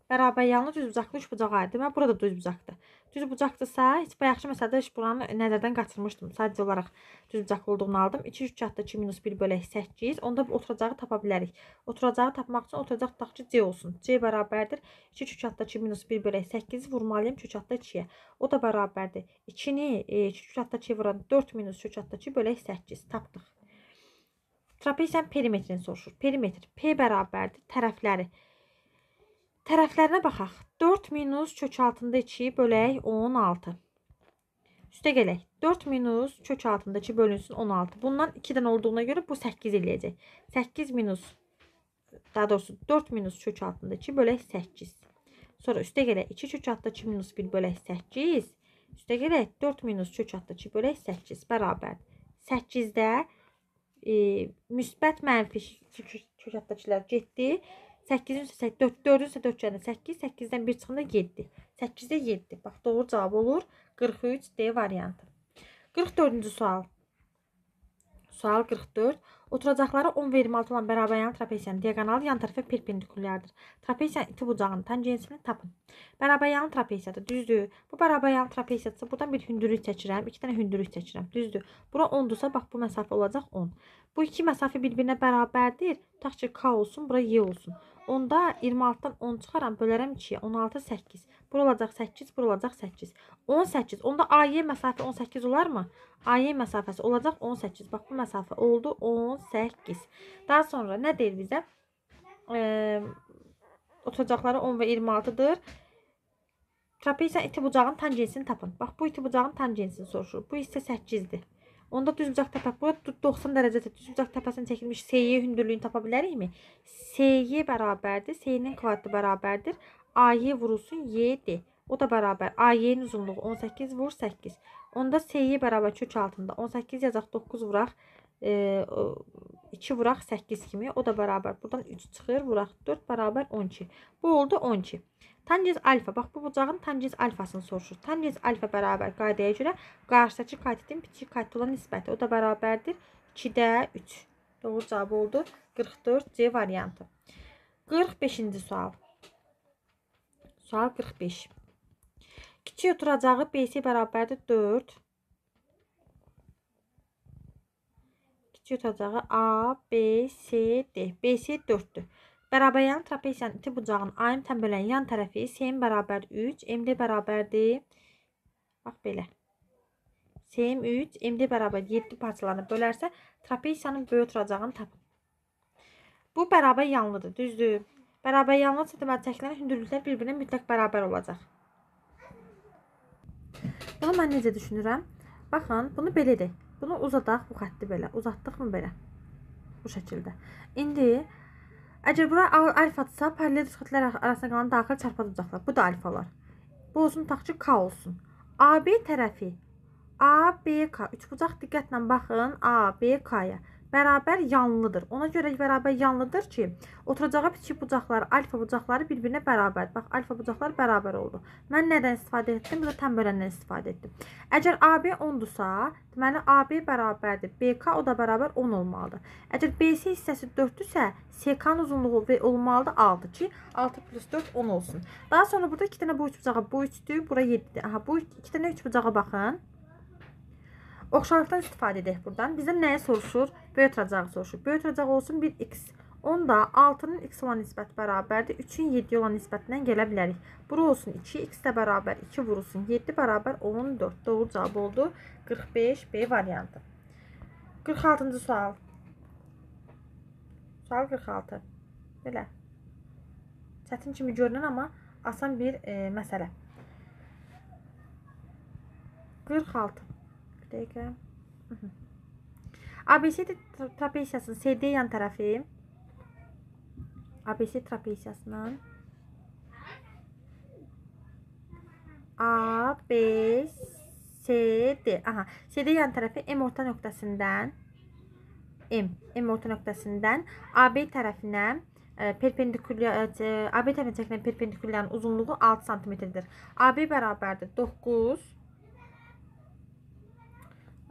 bərabər yanlı düz bucaqlı üç bucaq ayrı. Deməli burada düz bucaqdır. Düz bucaqdırsa, heç bayaqçı məsələdə heç buranı nəzərdən qaçırmışdım. Sadəcə olaraq düz bucaqlı olduğunu aldım. 2 3 çatdı 2 1 bölək 8. Onda oturacağı tapa bilərik. Oturacağı tapmaq üçün oturacaq tutaq ki, C olsun. C bərabərdir 2 3 çatdı 2 1 bölək 8 vurmalıyam 3 çatdı 2-yə. O da bərabərdir 2-ni 3 çatdı 2 vuran 4 3 çatdı 2 bölək 8 tapdıq. Trapeziyan perimetrini soruşur. Perimetr P bərabərdir tərəfləri 1 Tərəflərinə baxaq. 4 minus kök altında 2 bölək 16. Üstə gələk. 4 minus kök altında 2 bölünsün 16. Bundan 2-dən olduğuna görə bu 8 eləyəcək. 8 minus, daha doğrusu 4 minus kök altında 2 bölək 8. Sonra üstə gələk 2 kök altında 2 minus 1 bölək 8. Üstə gələk 4 minus kök altında 2 bölək 8 bərabər. 8-də e, müsbət mənfi kök altındakilər getdi. 8-in 8, 4-ün isə 4 gəlir 8, 8-dən 1 çıxanda 7. 8-də 7. Bax, doğru cavab olur 43 D variantı. 44-cü sual. Sual 44. Oturacaqları 10 və 26 olan bərabər yan trapesiyanın diaqonalı yan tərəfə perpendikulyardır. Trapesiyanın iti bucağının tanjensini tapın. Bərabər yan trapesiyadır, düzdür. Bu bərabər yan trapesiyadır. Buradan bir hündürlük çəkirəm, 2 dənə hündürlük çəkirəm, düzdür. Bura 10-dursa, bax bu məsafə olacaq 10. Bu iki məsafə bir-birinə bərabərdir. Tutaq ki, K olsun, bura Y olsun. Onda 26-dan 10 çıxaram, bölərəm 2-yə. 16 8. Bura olacaq 8, bura olacaq 8. 18. Onda AY məsafə 18 olarmı? AY məsafəsi olacaq 18. Bax bu məsafə oldu 18. Daha sonra nə deyir bizə? E, oturacaqları 10 və 26-dır. Trapeziya iti bucağın tanjensini tapın. Bax bu iti bucağın tanjensini soruşur. Bu isə 8-dir. Onda düz bucaq tapaq. Bu 90 dərəcədə düz bucaq təpəsindən çəkilmiş SY hündürlüyünü tapa bilərikmi? SY bərabərdir. SY-nin kvadratı bərabərdir. AY vurulsun Y-dir. O da bərabər. AY-nin uzunluğu 18 vur 8. Onda SY bərabər kök altında. 18 yazaq 9 vuraq. E, 2 vuraq 8 kimi. O da bərabər. Buradan 3 çıxır. Vuraq 4 bərabər 12. Bu oldu 12. Tangens alfa, bax bu bucağın tangens alfasını soruşur. Tangens alfa bərabər qaydaya görə qarşıdakı katetin kiçik katet olan nisbəti. O da bərabərdir 2-də 3. Doğru cavab oldu 44 C variantı. 45-ci sual. Sual 45. Kiçik oturacağı BC bərabərdir 4. Kiçik oturacağı A, B, C, D. BC 4-dür. Bərabəryanın trapeziyanın iti bucağının ayın tənbələyin yan tərəfi SM bərabər 3, MD bərabərdir. Bax belə. SM 3, MD bərabər 7 parçalarını bölərsə, trapeziyanın böyük oturacağını tapın. Bu bərabər yanlıdır, düzdür. Bərabər yanlı deməli çəkilən hündürlüklər bir-birinə mütləq bərabər olacaq. Bunu mən necə düşünürəm? Baxın, bunu belə edək. Bunu uzadaq bu xətti belə. Uzatdıq mı belə? Bu şəkildə. İndi Əgər bura alfadsa, paralel xətlər arasında qalan daxil çarpaz uzaqlıq. Bu da alfalar. Bu olsun taq ki, k olsun. AB tərəfi ABK üçbucaq diqqətlə baxın ABK-ya bərabər yanlıdır. Ona görə bərabər yanlıdır ki, oturacağı kiçik bucaqlar, alfa bucaqları bir-birinə bərabərdir. Bax, alfa bucaqlar bərabər oldu. Mən nədən istifadə etdim? Bu da tənbölənlə istifadə etdim. Əgər AB 10-dursa, deməli AB bərabərdir. BK o da bərabər 10 olmalıdır. Əgər BC hissəsi 4-dürsə, SK-nın uzunluğu olmalıdır 6 ki, 6 plus 4 10 olsun. Daha sonra burada 2 dənə bu üç bucağa bu 3-dür, bura 7-dir. Aha, bu 2 dənə 3 bucağa baxın. Oxşarlıqdan istifadə edək buradan. Bizdən nəyə soruşur? Böyütəcəyi soruşur. Böyütəcək olsun 1x. Onda 6-nın x olan nisbəti bərabərdir. 3-ün 7 olan nisbətindən gələ bilərik. Bura olsun 2, x də bərabər 2 vurulsun. 7 bərabər 14. Doğru cavab oldu. 45 B variantı. 46-cı sual. Sual 46. Belə. Çətin kimi görünür, amma asan bir e, məsələ. 46. Dakika. ABC trapesiyasının CD yan tərəfi. ABC trapesiyasının A, B, C, D. Aha, CD yan tərəfi M orta nöqtəsindən M, M orta nöqtəsindən AB tərəfinə ə, e, perpendikulyar ə, e, AB tərəfinə çəkilən perpendikulyarın uzunluğu 6 sm-dir. AB bərabərdir 9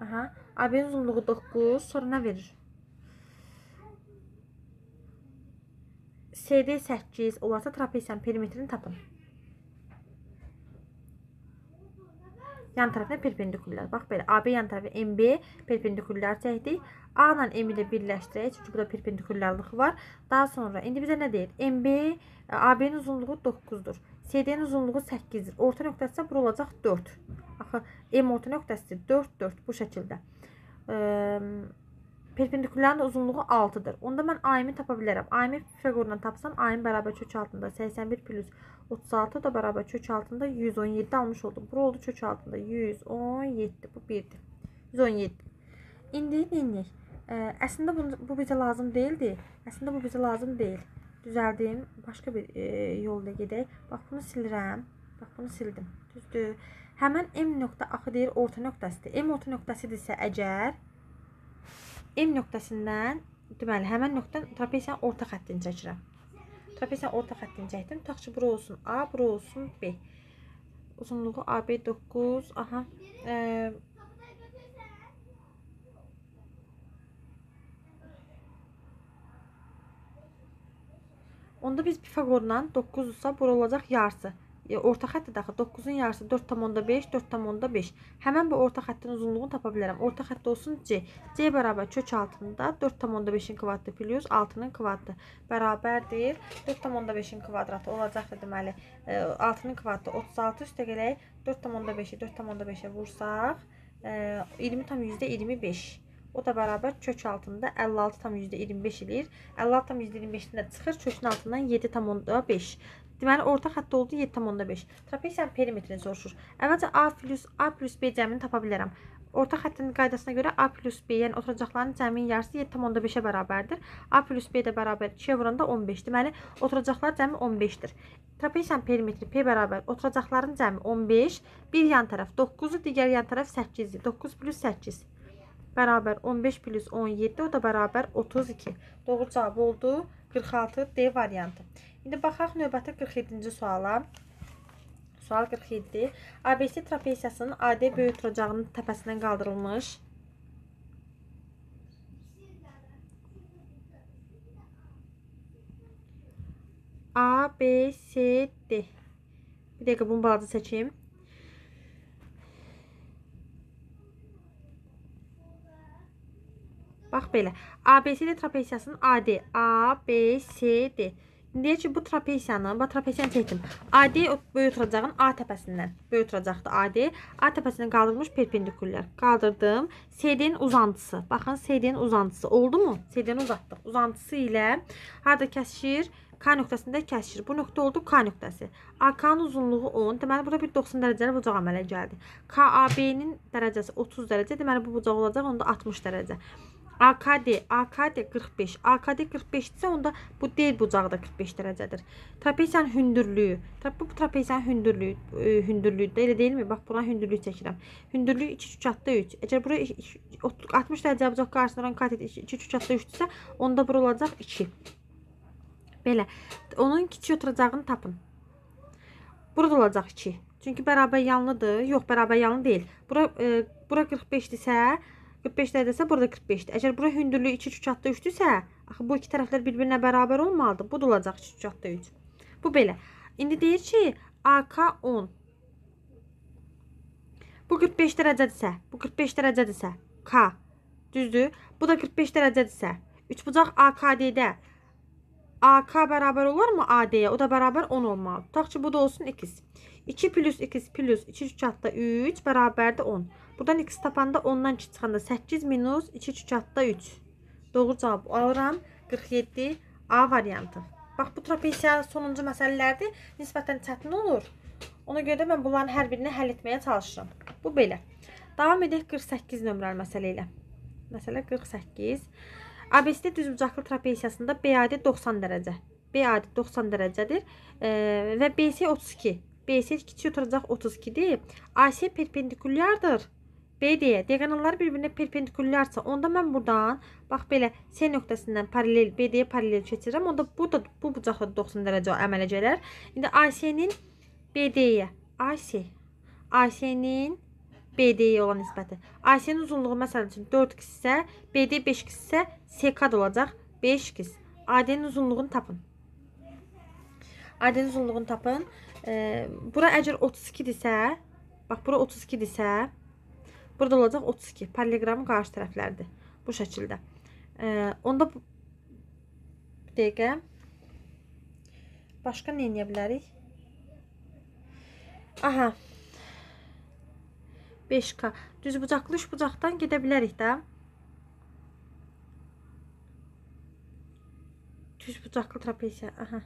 Aha. AB-nin uzunluğu 9. Sonra nə verir? CD 8 olarsa trapesiyanın perimetrini tapın. Yan tərəfinə perpendikulyar. Bax belə. AB yan tərəfi MB perpendikulyar çəkdik. A ilə M ilə birləşdirək. Çünki burada perpendikulyarlıq var. Daha sonra indi bizə nə deyir? MB AB-nin uzunluğu 9-dur. CD-nin uzunluğu 8-dir. Orta nöqtəsi bura olacaq 4. Axı M orta nöqtəsidir 4 4 bu şəkildə. E, Perpendikulyarın uzunluğu 6-dır. Onda mən AIM-i tapa bilərəm. AIM-i fiqurundan tapsam AIM bərabər kök altında 81 plus 36 da bərabər kök altında 117 almış oldum. Bura oldu kök altında 117. Bu 1-dir. 117. İndi nə edək? Ehm, əslində bu, bu bizə lazım deyildi. Əslində bu bizə lazım deyil düzəldiyim başqa bir e, yolda gedək. Bax bunu silirəm. Bax bunu sildim. Düzdür? Həmin M nöqtə axı deyir orta nöqtəsidir. M orta nöqtəsidirsə əgər M nöqtəsindən deməli həmin nöqtədən trapesiyanın orta xəttini çəkirəm. Trapesiyanın orta xəttini çəkdim. Taxçı bura olsun A, bura olsun B. Uzunluğu AB 9, aha, e, Onda biz Pifaqordan 9-sa bura olacaq yarısı. E, orta xəttdir axı. 9-un yarısı 4.5, 4.5. Həmin bu orta xəttin uzunluğunu tapa bilərəm. Orta xətt olsun C. C bərabər kök altında 4.5-in kvadratı plus 6-nın kvadratı bərabərdir 4.5-in kvadratı olacaqdır deməli. E, 6-nın kvadratı 36 üstəgələk 4.5-i 4.5-ə vursaq e, 20.25 O da bərabər kök altında 56,25 eləyir. 56,25-dən də çıxır. Kökün altından 7,5. Deməli, orta xətt oldu 7,5. Trapesiyanın perimetrini soruşur. Əvvəlcə A plus, A plus B cəmini tapa bilərəm. Orta xəttin qaydasına görə A plus B, yəni oturacaqların cəminin yarısı 7,5-ə bərabərdir. A plus B də bərabər 2-yə vuranda 15. Deməli, oturacaqlar cəmi 15-dir. Trapesiyanın perimetri P bərabər oturacaqların cəmi 15, bir yan tərəf 9-u, digər yan tərəf 8-dir. 9 plus 8 bərabər 15 plus 17 o da bərabər 32. Doğru cavab oldu 46 D variantı. İndi baxaq növbəti 47-ci suala. Sual 47. ABC trapesiyasının AD böyütürəcağının təpəsindən qaldırılmış A, B, C, D. Bir dəqiqə bunu balaca seçim. Bax belə. ABCD trapesiyasının AD, ABCD. Deyək ki, bu trapesiyanın, bu trapesiyanı çəkdim. AD böyütürəcəğin A təpəsindən böyütürəcəkdi AD. A təpəsindən qaldırılmış perpendikullər. Qaldırdım. CD-nin uzantısı. Baxın, CD-nin uzantısı. Oldu mu? CD-ni uzatdıq. Uzantısı ilə harda kəsişir? K nöqtəsində kəsişir. Bu nöqtə oldu K nöqtəsi. AK-nın uzunluğu 10. Deməli, burada bir 90 dərəcəli bucaq əmələ gəldi. KAB-nin dərəcəsi 30 dərəcə. Deməli, bu bucaq olacaq, onda 60 dərəcə. AKD, AKD 45, AKD 45-dirsə, onda bu del bucağı da 45 dərəcədir. Trapesiyanın hündürlüyü, bu trapesiyanın hündürlüyü, e, hündürlüyü də elə deyilmi? Bax, buna hündürlük çəkirəm. Hündürlük 2 3 3. Əgər bura 60 dərəcə bucaq qarşısından katet 2 3 3-dirsə, onda bura olacaq 2. Belə. Onun kiçik oturacağını tapın. Burada olacaq 2. Çünki bərabər yanlıdır. Yox, bərabər yanlı deyil. Bura e, bura 45-dirsə, 45 dərəcəsə burada 45-dir. Əgər bura hündürlük 2 çuçatda 3-dürsə, axı bu iki tərəflər bir-birinə bərabər olmalıdır. Bu da olacaq 2 çuçatda 3. Bu belə. İndi deyir ki, AK 10. Bu 45 dərəcədirsə, bu 45 dərəcədirsə, K. Düzdür? Bu da 45 dərəcədirsə, üçbucaq AKD-də AK bərabər olarmı AD-yə? O da bərabər 10 olmalı. Tutaq ki, bu da olsun 2. 2 plus 2 plus 2 3 atda 3 bərabərdir 10. Buradan x tapanda 10-dan 2 çıxanda 8 minus 2 3 atda 3. Doğru cavab alıram. 47 A variantı. Bax bu trapesiyanın sonuncu məsələlərdir. Nisbətən çətin olur. Ona görə də mən bunların hər birini həll etməyə çalışıram. Bu belə. Davam edək 48 nömrəli məsələ ilə. Məsələ 48. ABCD düzbucaqlı trapesiyasında BAD 90 dərəcə. BAD 90 dərəcədir e, və BC 32. BS kiçik oturacaq 32-dir. AS perpendikulyardır. BD-yə diagonallar bir-birinə perpendikulyarsa, onda mən burdan bax belə C nöqtəsindən paralel BD-yə paralel keçirəm. Onda bu da bu bucaqda 90 dərəcə əmələ gələr. İndi AC-nin BD-yə AC AC-nin BD-yə olan nisbəti. AC-nin uzunluğu məsəl üçün 4x isə, BD 5x isə sekad olacaq 5x. AD-nin uzunluğunu tapın. AD-nin uzunluğunu tapın e, bura əgər 32-dirsə, bax bura 32-dirsə, burada olacaq 32. Paralleqramın qarşı tərəfləridir. Bu şəkildə. E, onda bir dəqiqə başqa nə edə bilərik? Aha. 5K. Düz bucaqlı üç bucaqdan gedə bilərik də. Düz bucaqlı trapeziya. Aha.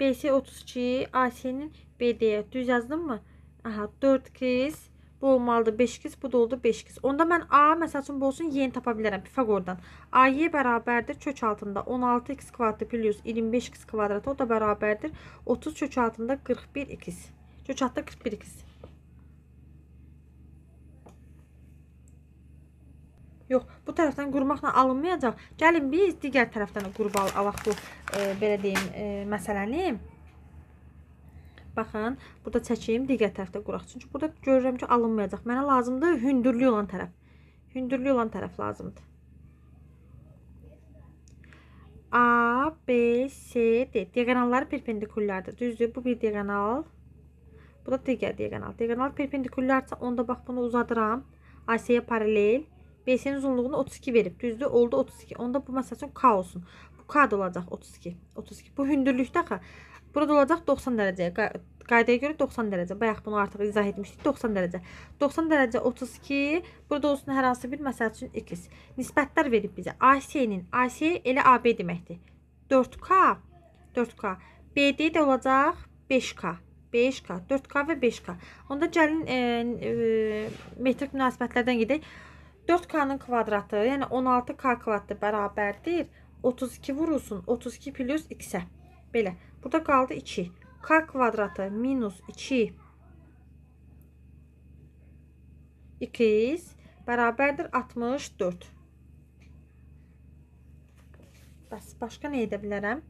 BS32 AS'nin BD'ye düz yazdım mı? Aha 4 kez bu olmalıdır 5 kez bu da oldu 5 kez. Onda mən A məsəl üçün bu olsun yeni tapa bilərəm Pifaqordan. AY bərabərdir kök altında 16x kvadratı plus 25x kvadratı o da bərabərdir 30 kök altında 41x. Kök altında 41x. Yox, bu tərəfdən qurmaqla alınmayacaq. Gəlin biz digər tərəfdən qurub al alaq bu, e, belə deyim, e, məsələni. Baxın, burada çəkeyim, digər tərəfdə quraq. Çünki burada görürəm ki, alınmayacaq. Mənə lazımdır hündürlüyü olan tərəf. Hündürlüyü olan tərəf lazımdır. A, B, C, D. Diagonalları perpendikullardır. Düzdür, bu bir diagonal. Bu da digər diagonal. Diagonal perpendikullarsa, onda bax bunu uzadıram. AC-yə paralel. BC-nin uzunluğunu 32 verib. Düzdür? Oldu 32. Onda bu məsəl üçün K olsun. Bu K da olacaq 32. 32. Bu hündürlükdə axı. Burada olacaq 90 dərəcəyə. Qaydaya görə 90 dərəcə. Bayaq bunu artıq izah etmişdik. 90 dərəcə. 90 dərəcə 32. Burada olsun hər hansı bir məsəl üçün x. Nisbətlər verib bizə. AC-nin AC elə AB deməkdir. 4K 4K. BD də olacaq 5K. 5K, 4K və 5K. Onda gəlin e, e, metrik münasibətlərdən gedək. 4K-nın kvadratı, yəni 16K kvadratı bərabərdir. 32 vurulsun 32 plus x-ə. Belə. Burada qaldı 2. K kvadratı minus 2 2x bərabərdir 64. Bəs başqa nə edə bilərəm?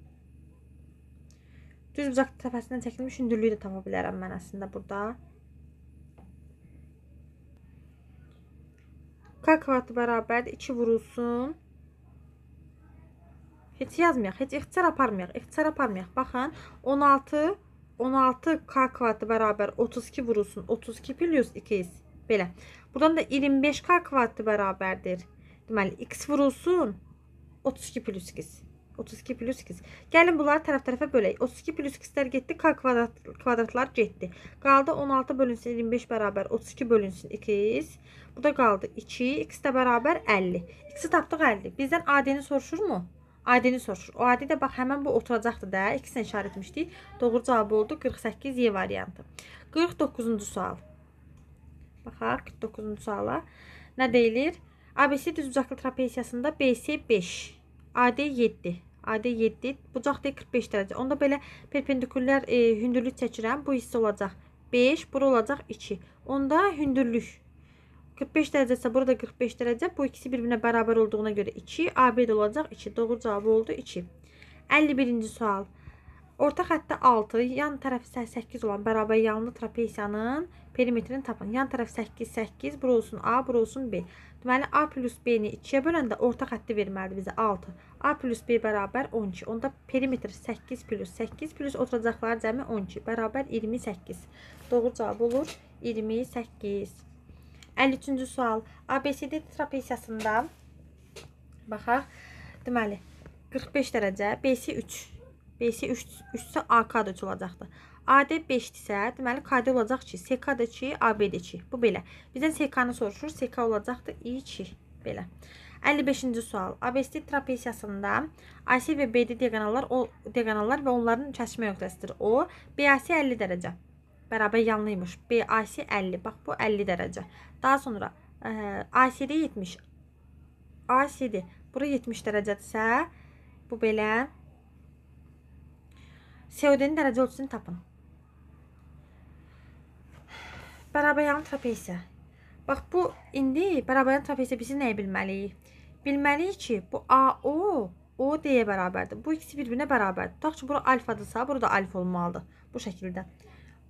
Düz uzaq təfəsindən çəkilmiş hündürlüyü də tapa bilərəm mən əslində burada. K kvadratı bərabərdir 2 vurulsun. Heç yazmayaq, heç ixtisar aparmayaq, ixtisar aparmayaq. Baxın, 16, 16 K kvadratı bərabər 32 vurulsun. 32 plus 2x. Belə. Buradan da 25 K kvadratı bərabərdir. Deməli, x vurulsun. 32 plus 2x. 32 plus 2. Gəlin bunları tərəf-tərəfə bölək. 32 plus 2-lər getdi, k kvadrat, kvadratlar getdi. Qaldı 16 bölünsün 25 bərabər 32 bölünsün 2. Bu da qaldı 2. X də bərabər 50. X-i tapdıq 50. Bizdən AD-ni soruşurmu? AD-ni soruşur. O AD də bax həmən bu oturacaqdı da. X-lə işarə etmişdik. Doğru cavabı oldu 48 Y variantı. 49-cu sual. Baxaq 49-cu suala. Nə deyilir? ABC düzbucaqlı trapesiyasında BC 5, AD 7. AD 7, bucaq D 45 dərəcə. Onda belə perpendikülər e, hündürlük çəkirəm. Bu hissə olacaq 5, bura olacaq 2. Onda hündürlük 45 dərəcəsə burada 45 dərəcə. Bu ikisi bir-birinə bərabər olduğuna görə 2. AB də olacaq 2. Doğru cavabı oldu 2. 51-ci sual. Orta xəttdə 6, yan tərəfi 8 olan bərabər yanlı trapesiyanın perimetrini tapın. Yan tərəf 8, 8, bura olsun A, bura olsun B. Deməli, A plus B-ni 2-yə böləndə orta xətti verməlidir bizə 6. A plus B bərabər 12. Onda perimetr 8 plus 8 plus oturacaqlar cəmi 12 bərabər 28. Doğru cavab olur 28. 53-cü sual. ABCD trapesiyasında baxaq. Deməli 45 dərəcə, BC 3. BC 3 3-sə AK da 3 olacaqdı. AD 5-dirsə, deməli KD olacaq ki, SK də 2, AB də 2. Bu belə. Bizdən SK-nı soruşur. SK olacaqdı 2. Belə. 55-ci sual. ABCD trapesiyasında AC və BD diagonallar o diagonallar və onların kəsimə nöqtəsidir. O BAC 50 dərəcə bərabər yanlıymış. BAC 50. Bax bu 50 dərəcə. Daha sonra ə, e, ACD 70. ACD bura 70 dərəcədirsə, bu belə COD-nin dərəcə ölçüsünü tapın. Bərabər yanlı trapesiya. Bax bu indi bərabər yanlı trapesiya bizi nəyə bilməliyik? Bilməliyik ki, bu AO O deyə bərabərdir. Bu ikisi bir-birinə bərabərdir. Tutaq ki, bura alfadırsa, burada alfa olmalıdır. Bu şəkildə.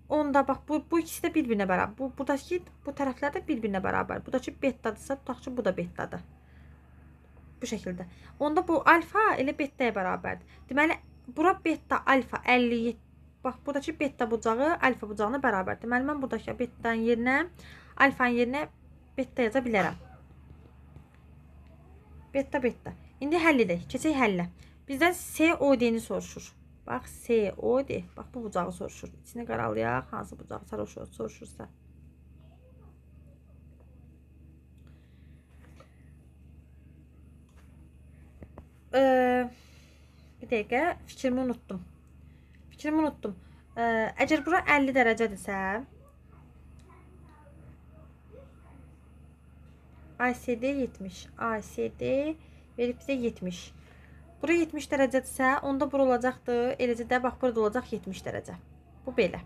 Onda bax bu, bu ikisi də bir-birinə bərabər. Bu, buradakı bu tərəflər də bir-birinə bərabər. Buradakı betdadırsa, tutaq ki, bu da betdadır. Bu şəkildə. Onda bu alfa elə betdaya bərabərdir. Deməli, bura betda alfa 57. Bax, buradakı betda bucağı alfa bucağına bərabərdir. Deməli, mən buradakı betdanın yerinə, alfanın yerinə betda yaza bilərəm. Betda, betda. İndi həll edək. Keçək həllə. Bizdən SOD-ni soruşur. Bax, S, O de. Bax, bu bucağı soruşur. İçini qaralayaq, hansı bucağı soruşur, soruşursa. Ee, bir dəqiqə, fikrimi unutdum. Fikrimi unutdum. Ee, əgər bura 50 dərəcədirsə, ACD 70, ACD verib bizə 70. Bura 70 dərəcədirsə, onda bura olacaqdır. Eləcə də bax burada olacaq 70 dərəcə. Bu belə.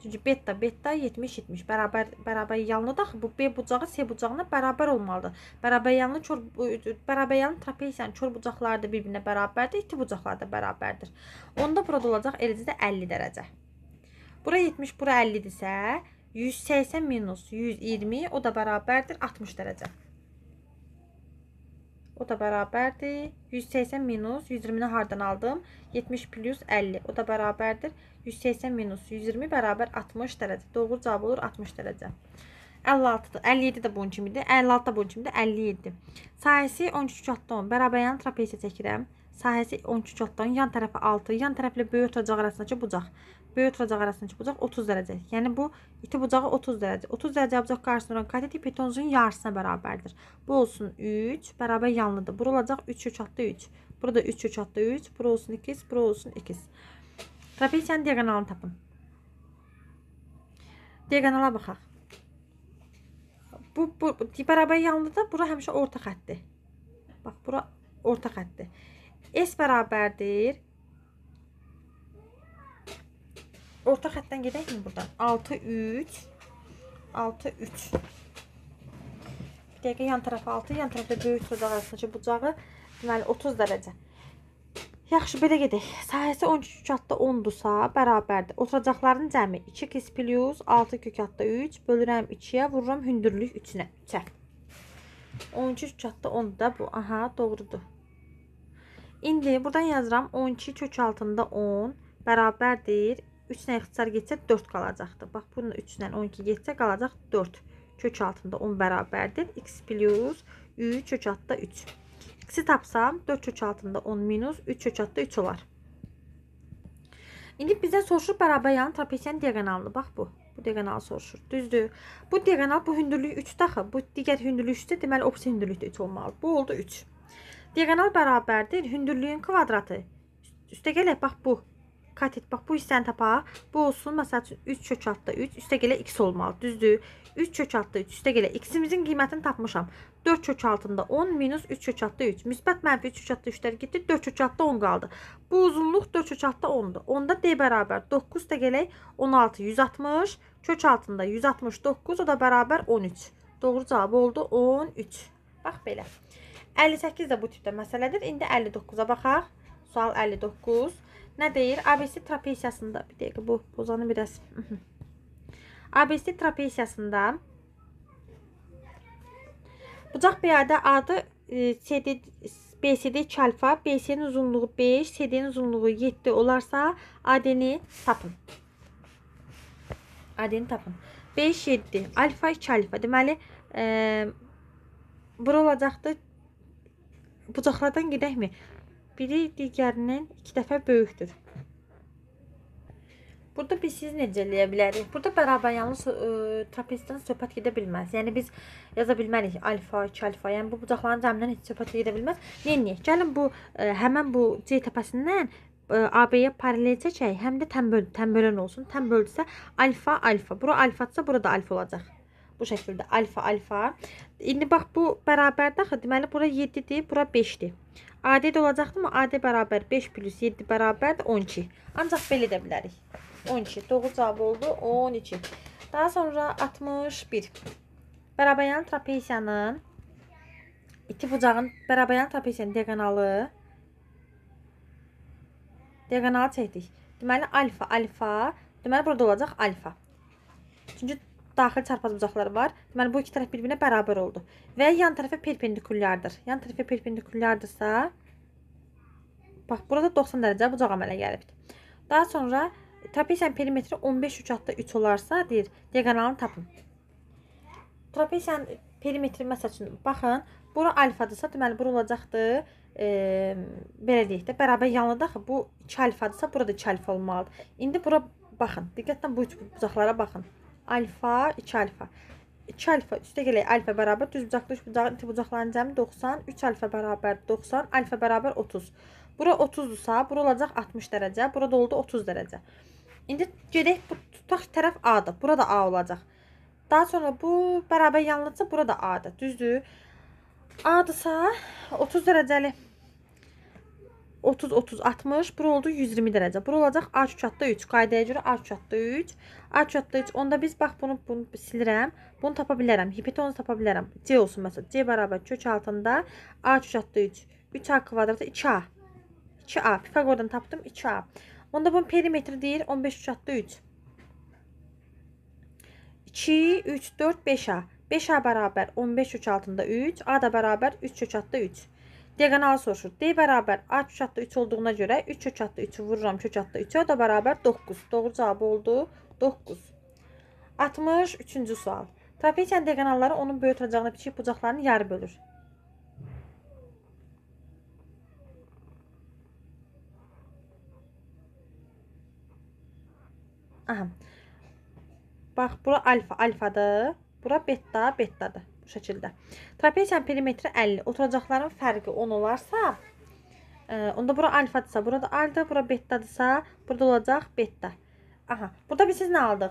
Çünki beta beta 70 70 bərabər bərabər yanlıdır axı. Bu B bucağı C bucağına bərabər olmalıdır. Bərabər yanlı kör bərabər yanlı trapeziyanın kör bucaqları da bir-birinə bərabərdir, iti bucaqları da bərabərdir. Onda burada olacaq eləcə də 50 dərəcə. Bura 70, bura 50 dirsə, 180 minus 120 o da bərabərdir 60 dərəcə. O da bərabərdir. 180 minus 120-ni hardan aldım? 70 plus 50. O da bərabərdir. 180 minus 120 bərabər 60 dərəcə. Doğru cavab olur 60 dərəcə. 56-dır. 57 də bunun kimidir. 56 da bunun kimidir. 57. Sayəsi 13 çatdan. Bərabər yan trapesiya çəkirəm. Sahəsi 13 çatdan. Yan tərəfi 6. Yan tərəflə böyük oturacaq arasındakı bucaq böyük ocaq arasındakı bucaq 30 dərəcə. Yəni bu iti bucağı 30 dərəcə. 30 dərəcə bucaq qarşısında olan katet hipotenuzun yarısına bərabərdir. Bu olsun 3, bərabər yanlıdır. Bura olacaq 3 3 atdı 3. Burada 3 3 atdı 3, bura olsun 2, bura olsun 2. Trapesiyanın diaqonalını tapın. Diaqonala baxaq. Bu, bu, bu bərabər yanlıdır. Bura həmişə orta xəttdir. Bax, bura orta xəttdir. S bərabərdir orta xətdən gedək mi buradan? 6 3 6 3 Bir dəqiqə yan tərəfə 6, yan tərəfdə böyük bucaq arasındakı bucağı deməli 30 dərəcə. Yaxşı, belə gedək. Sahəsi 13 kükatda 10-dursa, bərabərdir. Oturacaqların cəmi 2 kis plus 6 kükatda 3 bölürəm 2-yə, vururam hündürlük 3-ə. 3-ə. 13 kükatda 10 da bu. Aha, doğrudur. İndi buradan yazıram 12 kök altında 10 bərabərdir 3 dənə ixtisar getsə 4 qalacaqdır. Bax, bunun 3 dənə 12 getsə qalacaq 4. Kök altında 10 bərabərdir. X biliyoruz. 3 kök altında 3. X'i tapsam 4 kök altında 10 minus 3 kök altında 3 olar. İndi bizdən soruşur bərabər yanın trapesiyanın diagonalını. Bax bu. Bu diagonal soruşur. Düzdür. Bu diagonal bu hündürlük 3-də axı. Bu digər hündürlük 3-də, deməli opsi hündürlük də 3 olmalı. Bu oldu 3. Diagonal bərabərdir hündürlüyün kvadratı. Üstə gələk bax bu. Kat et. Bax bu hissəni tapaq. Bu olsun. Məsəl üçün 3 kök altda 3. Üstə gələ x olmalı. Düzdür. 3 kök altda 3. Üstə gələ x-imizin qiymətini tapmışam. 4 kök altında 10 minus 3 kök altda 3. Müsbət mənfi 3 kök altda 3-lər getdi. 4 kök altda 10 qaldı. Bu uzunluq 4 kök altda 10-dur. Onda d bərabər 9 üstə gələk 16. 160. Kök altında 169. O da bərabər 13. Doğru cavab oldu 13. Bax belə. 58 də bu tipdə məsələdir. İndi 59-a baxaq. Sual 59. 59. Nə deyir? ABC trapesiyasında bir dəqiqə bu pozanı biraz mhmm. ABC trapesiyasında bucaq piyada adı e, CD BCD 2 alfa, BC-nin uzunluğu 5, CD-nin uzunluğu 7 olarsa AD-ni tapın. AD-ni tapın. 5 7 alfa 2 alfa. Deməli, e, bura olacaqdı. Bucaqlardan gedəkmi? biri digərinin iki dəfə böyükdür. Burada biz siz necə eləyə bilərik? Burada bərabəryalnız e, trapezdən söhbət gedə bilməz. Yəni biz yaza bilmərik alfa, 2 alfa. Yəni bu bucaqların cəmindən heç söhbət gedə bilməz. Neyniyək? Gəlin bu ə, e, həmən bu C təpəsindən e, AB-yə paralel çəkək, həm də təm böl, təm bölən olsun. Təm böldüsə alfa alfa. Bura alfadsa, burada alfa olacaq. Bu şəkildə alfa alfa. İndi bax bu bərabərdə axı deməli bura 7-dir, bura 5-dir. AD də olacaqdı mı? AD bərabər 5 plus 7 bərabərdir 12. Ancaq belə edə bilərik. 12. Doğru cavab oldu 12. Daha sonra 61. Bərabəyan trapesiyanın iki bucağın bərabəyan trapesiyanın diagonalı diagonalı çəkdik. Deməli alfa alfa, deməli burada olacaq alfa. Çünki daxil çarpaz bucaqları var. Deməli bu iki tərəf bir-birinə bərabər oldu. Və yan tərəfə perpendikulyardır. Yan tərəfə perpendikulyardırsa bax burada 90 dərəcə bucaq əmələ gəlibdir. Daha sonra trapesiyanın perimetri 15 ucaqda 3 olarsa deyir, diaqonalını tapın. Trapesiyanın perimetri məsəl üçün baxın, bura alfadırsa, deməli bura olacaqdır. E, belə deyək də, bərabər yanlıdır axı. Bu 2 alfadırsa, burada 2 alfa olmalıdır. İndi bura baxın. Diqqətlə bu üç bucaqlara baxın alfa, 2 alfa. 2 alfa üstə gələk alfa bərabər düz bucaqlı üç bucaq inti bucaqların cəmi 90, 3 alfa bərabər 90, alfa bərabər 30. Bura 30-dursa, bura olacaq 60 dərəcə, burada oldu 30 dərəcə. İndi gedək bu tutaq tərəf A-dır. Bura da A olacaq. Daha sonra bu bərabər yanlıqca bura da A-dır. Düzdür? A-dırsa 30 dərəcəli 30 30 60, bura oldu 120 dərəcə. Bura olacaq A kükatda 3. Qaydaya görə A kükatda 3. A kükatda 3. Onda biz bax bunu bunu silirəm. Bunu tapa bilərəm. Hipotenuzu tapa bilərəm. C olsun məsələn. C bərabər kök altında A kükatda 3. 3A kvadrata 2A. 2A. Pifaqordan tapdım 2A. Onda bunun perimetri deyir 15 kükatda 3. 2, 3, 4, 5A. 5A bərabər 15 kök altında 3. A da bərabər 3 kök altında 3. Diagonal soruşur. D bərabər A kök atda 3 olduğuna görə 3 kök atda 3-ü vururam kök atda 3-ə. O da bərabər 9. Doğru cavabı oldu 9. 63-cü sual. Trapesiyanın diagonalları onun böyük oturacağını biçib bucaqlarını yarı bölür. Aha. Bax, bura alfa alfadır. Bura beta betadır bu şəkildə. Trapeziyanın perimetri 50. Oturacaqların fərqi 10 olarsa, e, onda bura alfadırsa, burada aldır, bura betdadırsa, burada olacaq betda. Aha, burada biz siz nə aldıq?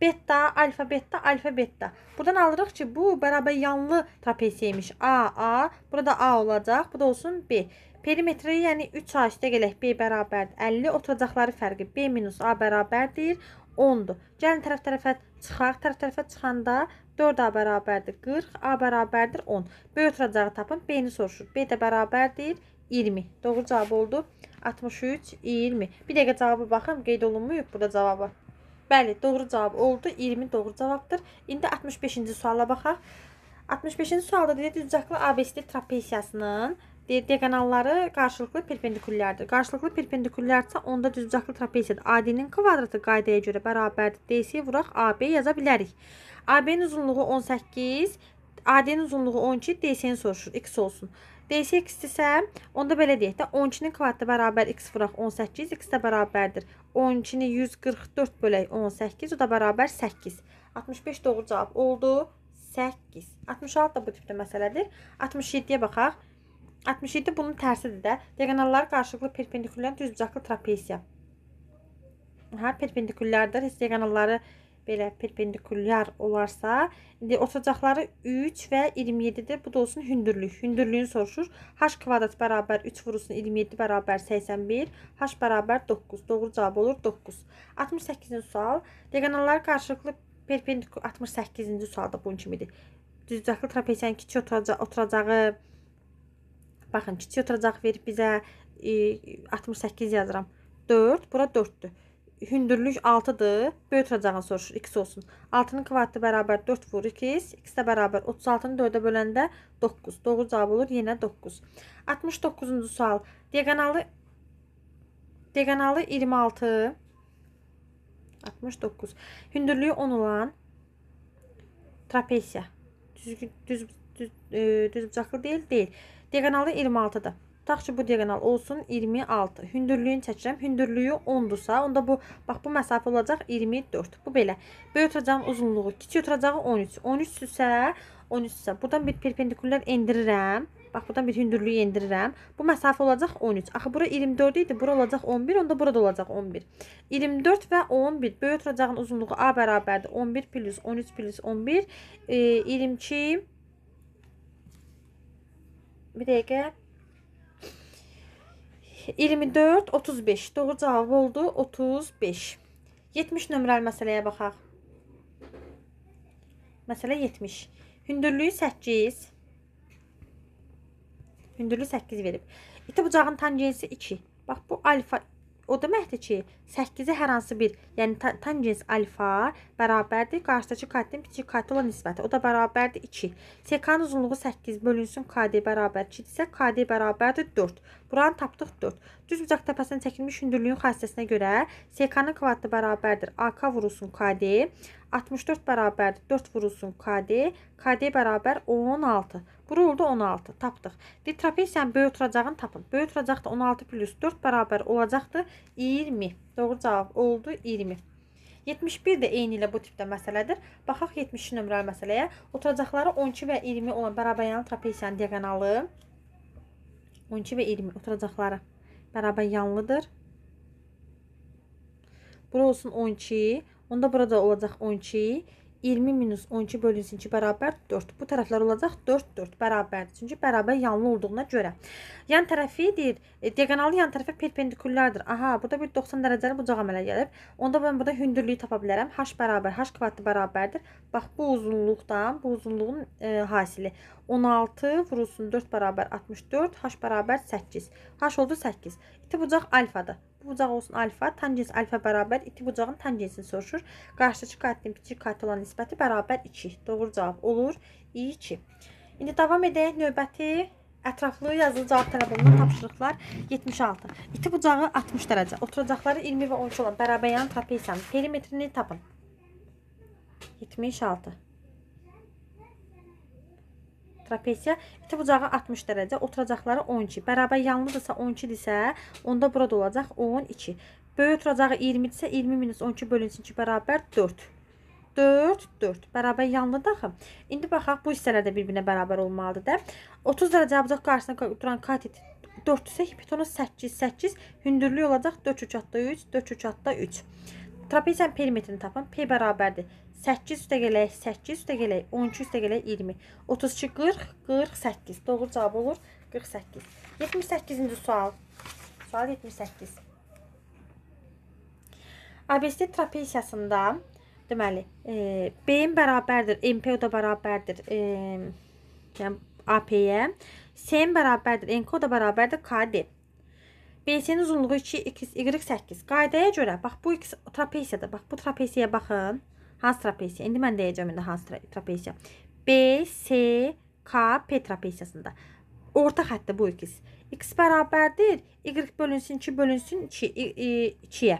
Beta, alfa, beta, alfa, beta. Buradan alırıq ki, bu bərabər yanlı trapesiymiş. A, A, burada A olacaq, bu da olsun B. Perimetri, yəni 3 A üstə gələk B bərabərdir. 50 oturacaqları fərqi B minus A bərabərdir 10-dur. Gəlin tərəf-tərəfə çıxaq. Tərəf tərəfə çıxanda 4A bərabərdir 40, A bərabərdir 10. Böyük oturacağı tapın. B-ni soruşur. B də bərabərdir 20. Doğru cavab oldu. 63, 20. Bir dəqiqə cavaba baxım. Qeyd olunmuyub burada cavabı. Bəli, doğru cavab oldu. 20 doğru cavabdır. İndi 65-ci suala baxaq. 65-ci sualda deyir düzcaqlı ABCD trapesiyasının diagonalları qarşılıqlı perpendiküllərdir. Qarşılıqlı perpendiküllərsə, onda düzbucaqlı trapesiyadır. AD-nin kvadratı qaydaya görə bərabərdir. DC vuraq AB yaza bilərik. AB-nin uzunluğu 18, AD-nin uzunluğu 12, DC-ni soruşur, x olsun. DC x isə, onda belə deyək də, 12-nin kvadratı bərabər x vuraq 18, x də bərabərdir. 12-ni 144 bölək 18, o da bərabər 8. 65 doğru cavab oldu. 8. 66 da bu tipdə məsələdir. 67-yə baxaq. 67 bunun tərsidir də. Diagonallar qarşılıqlı perpendikulyar düzbucaqlı trapesiya. Hə, perpendikulyardır. Heç diagonalları belə perpendikulyar olarsa, indi oturacaqları 3 və 27-dir. Bu da olsun hündürlük. Hündürlüyün soruşur. H kvadrat bərabər 3 vurulsun 27 bərabər 81, H bərabər 9. Doğru cavab olur 9. 68-ci sual. Diagonallar qarşılıqlı perpendikulyar 68-ci sualda bunun kimidir. Düzbucaqlı trapesiyanın kiçik oturacağı, oturacağı Baxın, kiçik oturacaq verib bizə e, 68 yazıram. 4, bura 4-dür. Hündürlük 6-dır. Böyük oturacağını soruşur, x olsun. 6-nın kvadratı bərabər 4 vur 2x, x də bərabər 36-nı 4-ə böləndə 9. Doğru cavab olur, yenə 9. 69-cu sual. Diagonalı diagonalı 26 69. Hündürlüyü 10 olan trapesiya. Düzgün düz düz, e, düzbucaqlı deyil, deyil. Diagonalı 26-dır. Tutaq ki, bu diagonal olsun 26. Hündürlüyünü çəkirəm. Hündürlüyü 10-dursa, onda bu bax bu məsafə olacaq 24. Bu belə. Böyütəcəm uzunluğu, kiçik oturacaq 13. 13 isə 13 isə buradan bir perpendikulyar endirirəm. Bax, buradan bir hündürlüyü endirirəm. Bu məsafə olacaq 13. Axı, bura 24 idi, bura olacaq 11, onda burada olacaq 11. 24 və 11. Böyük oturacağın uzunluğu A bərabərdir. 11 plus 13 plus 11, e, 22 bir dəqiqə 24 35. Doğru cavab oldu 35. 70 nömrəli məsələyə baxaq. Məsələ 70. Hündürlüyü 8. Hündürlüyü 8 verib. İti bucağın tangensi 2. Bax bu alfa O deməkdir ki, 8-i hər hansı bir, yəni tangens alfa bərabərdir qarşıdakı katin kiçik kat olan nisbəti. O da bərabərdir 2. Sekanın uzunluğu 8 bölünsün KD bərabər 2 isə KD bərabərdir 4. Buranı tapdıq 4. Düz bucaq təpəsindən çəkilmiş hündürlüyün xassəsinə görə SK-nın kvadratı bərabərdir. AK vurulsun KD. 64 bərabərdir 4 vurulsun KD. KD bərabər 16. Vuruldu 16. Tapdıq. Ditrapesiyanın böyük oturacağını tapın. Böyük oturacaq da 16 plus 4 bərabər olacaqdır 20. Doğru cavab oldu 20. 71 də eyni ilə bu tipdə məsələdir. Baxaq 70-ci nömrəli məsələyə. Oturacaqları 12 və 20 olan bərabəryanlı trapesiyanın diaqonalı 12 və 20 oturacaqları bərabər yanlıdır. Bura olsun 12, onda burada olacaq 12, 20 minus 12 bölünsün ki, bərabər 4. Bu tərəflər olacaq 4, 4 bərabərdir. Çünki bərabər yanlı olduğuna görə. Yan tərəfi deyir, e, diagonalı yan tərəfə perpendikulyardır. Aha, burada bir 90 dərəcəli bucaq əmələ gəlib. Onda mən burada hündürlüyü tapa bilərəm. H bərabər, H kvadratı bərabərdir. Bax, bu uzunluqdan, bu uzunluğun e, hasili. 16 vurulsun 4 bərabər 64, h bərabər 8. h oldu 8. İti bucaq alfadır. Bu bucaq olsun alfa, tangens alfa bərabər iti bucağın tangensini soruşur. Qarşıdakı qatinin kiçik qat olan nisbəti bərabər 2. Doğru cavab olur 2. İndi davam edək növbəti Ətraflı yazılı cavab tələb olunan tapşırıqlar 76. İti bucağı 60 dərəcə. Oturacaqları 20 və 13 olan bərabər yan trapeziyanın perimetrini tapın. 76 trapesiya iti bucağı 60 dərəcə, oturacaqları 12. Bərabər yanlıdırsa 12-dirsə, onda burada olacaq 12. Böyük oturacağı 20-dirsə 20 minus 12 bölünsün ki, bərabər 4. 4, 4. Bərabər yanlı daxı. İndi baxaq, bu hissələr də bir-birinə bərabər olmalıdır da. 30 dərəcə bucaq qarşısına duran katit 4 isə hipitonu 8, 8. Hündürlük olacaq 4 uçatda 3, 4 uçatda 3. Trapeziyanın perimetrini tapın. P bərabərdir. 8 üstə gələk, 8 üstə gələk, 12 üstə gələk, 20. 32, 40, 48. Doğru cavab olur, 48. 78-ci sual. Sual 78. ABS trapesiyasında, deməli, e, B-in bərabərdir, MP o da bərabərdir, e, yəni AP-yə, C-in bərabərdir, NK o da bərabərdir, KD. BC-nin uzunluğu 2, X, Y, 8. Qaydaya görə, bax, bu X trapesiyada, bax, bu trapesiyaya baxın. Hans trapesiya. İndi mən deyəcəm indi Hans trapesiya. B, S, K, P trapesiyasında. Orta xəttdə bu ikisi. X bərabərdir. Y bölünsün 2 bölünsün 2-yə.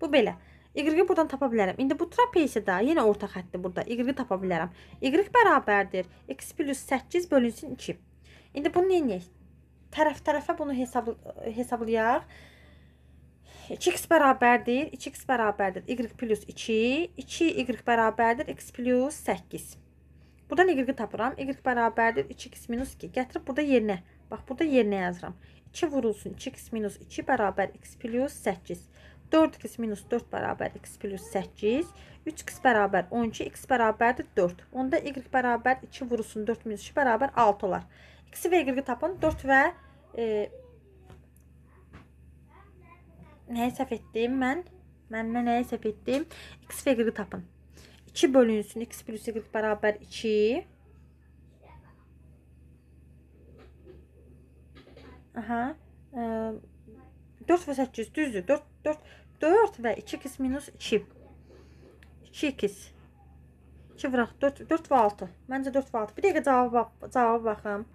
Bu belə. Y-i buradan tapa bilərəm. İndi bu trapesiyada yenə orta xəttdir burada. Y-i tapa bilərəm. Y bərabərdir. X plus 8 bölünsün 2. İndi bunu neyiniyək? Tərəf-tərəfə bunu hesablayaq. 2x bərabərdir. 2x bərabərdir. Y plus 2. 2y bərabərdir. X plus 8. Buradan y-i tapıram. Y bərabərdir. 2x minus 2. Gətirib burada yerinə. Bax, burada yerinə yazıram. 2 vurulsun. 2x minus 2 bərabər x plus 8. 4x minus 4 bərabər x plus 8. 3x bərabər 12. x bərabərdir 4. Onda y bərabər 2 vurulsun. 4 minus 2 bərabər 6 olar. x və y-i tapın. 4 və e, nəyə səhv etdim mən? Məndən nəyə səhv etdim? X və y-i tapın. 2 bölünsün. X plus y bərabər 2. Aha. E, 4 və 8 düzdür. 4, 4, 4 və 2x minus 2. 2x. 2 vıraq. 4, 4 və 6. Məncə 4 və 6. Bir dəqiqə cavaba, cavaba baxım.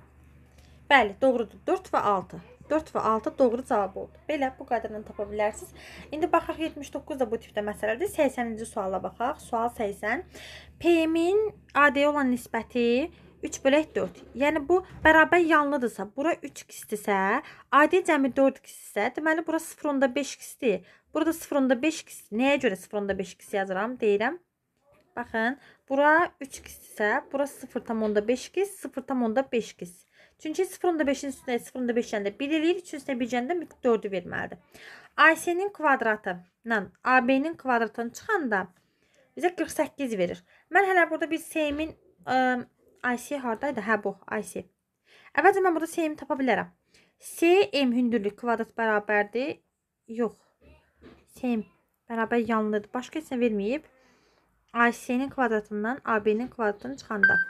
Bəli, doğrudur. 4 və 6. 4 və 6 doğru cavab oldu. Belə bu qədərini tapa bilərsiniz. İndi baxaq 79 da bu tipdə məsələdir. 80-ci suala baxaq. Sual 80. PM-in AD-yə olan nisbəti 3 bölək 4. Yəni bu bərabər yanlıdırsa, bura 3x-dirsə, AD cəmi 4x-dirsə, deməli bura 0.5x-dir. Burada 0.5x. Nəyə görə 0.5x yazıram? Deyirəm. Baxın, bura 3x-dirsə, bura 0.5x, 0.5x. Çünki 0.5-in üstünə 0.5-dən də 1 eləyir, 3 üstünə 1-dən də 4-ü verməlidir. AC-nin kvadratı ilə AB-nin kvadratını çıxanda bizə 48 verir. Mən hələ burada bir C-min IC hardaydı? Hə, bu, IC. Əvvəlcə mən burada C-mi tapa bilərəm. C-M hündürlük kvadrat bərabərdir. Yox. C-M bərabər yanlıdır. Başqa heç nə verməyib. IC-nin kvadratından AB-nin kvadratını çıxanda.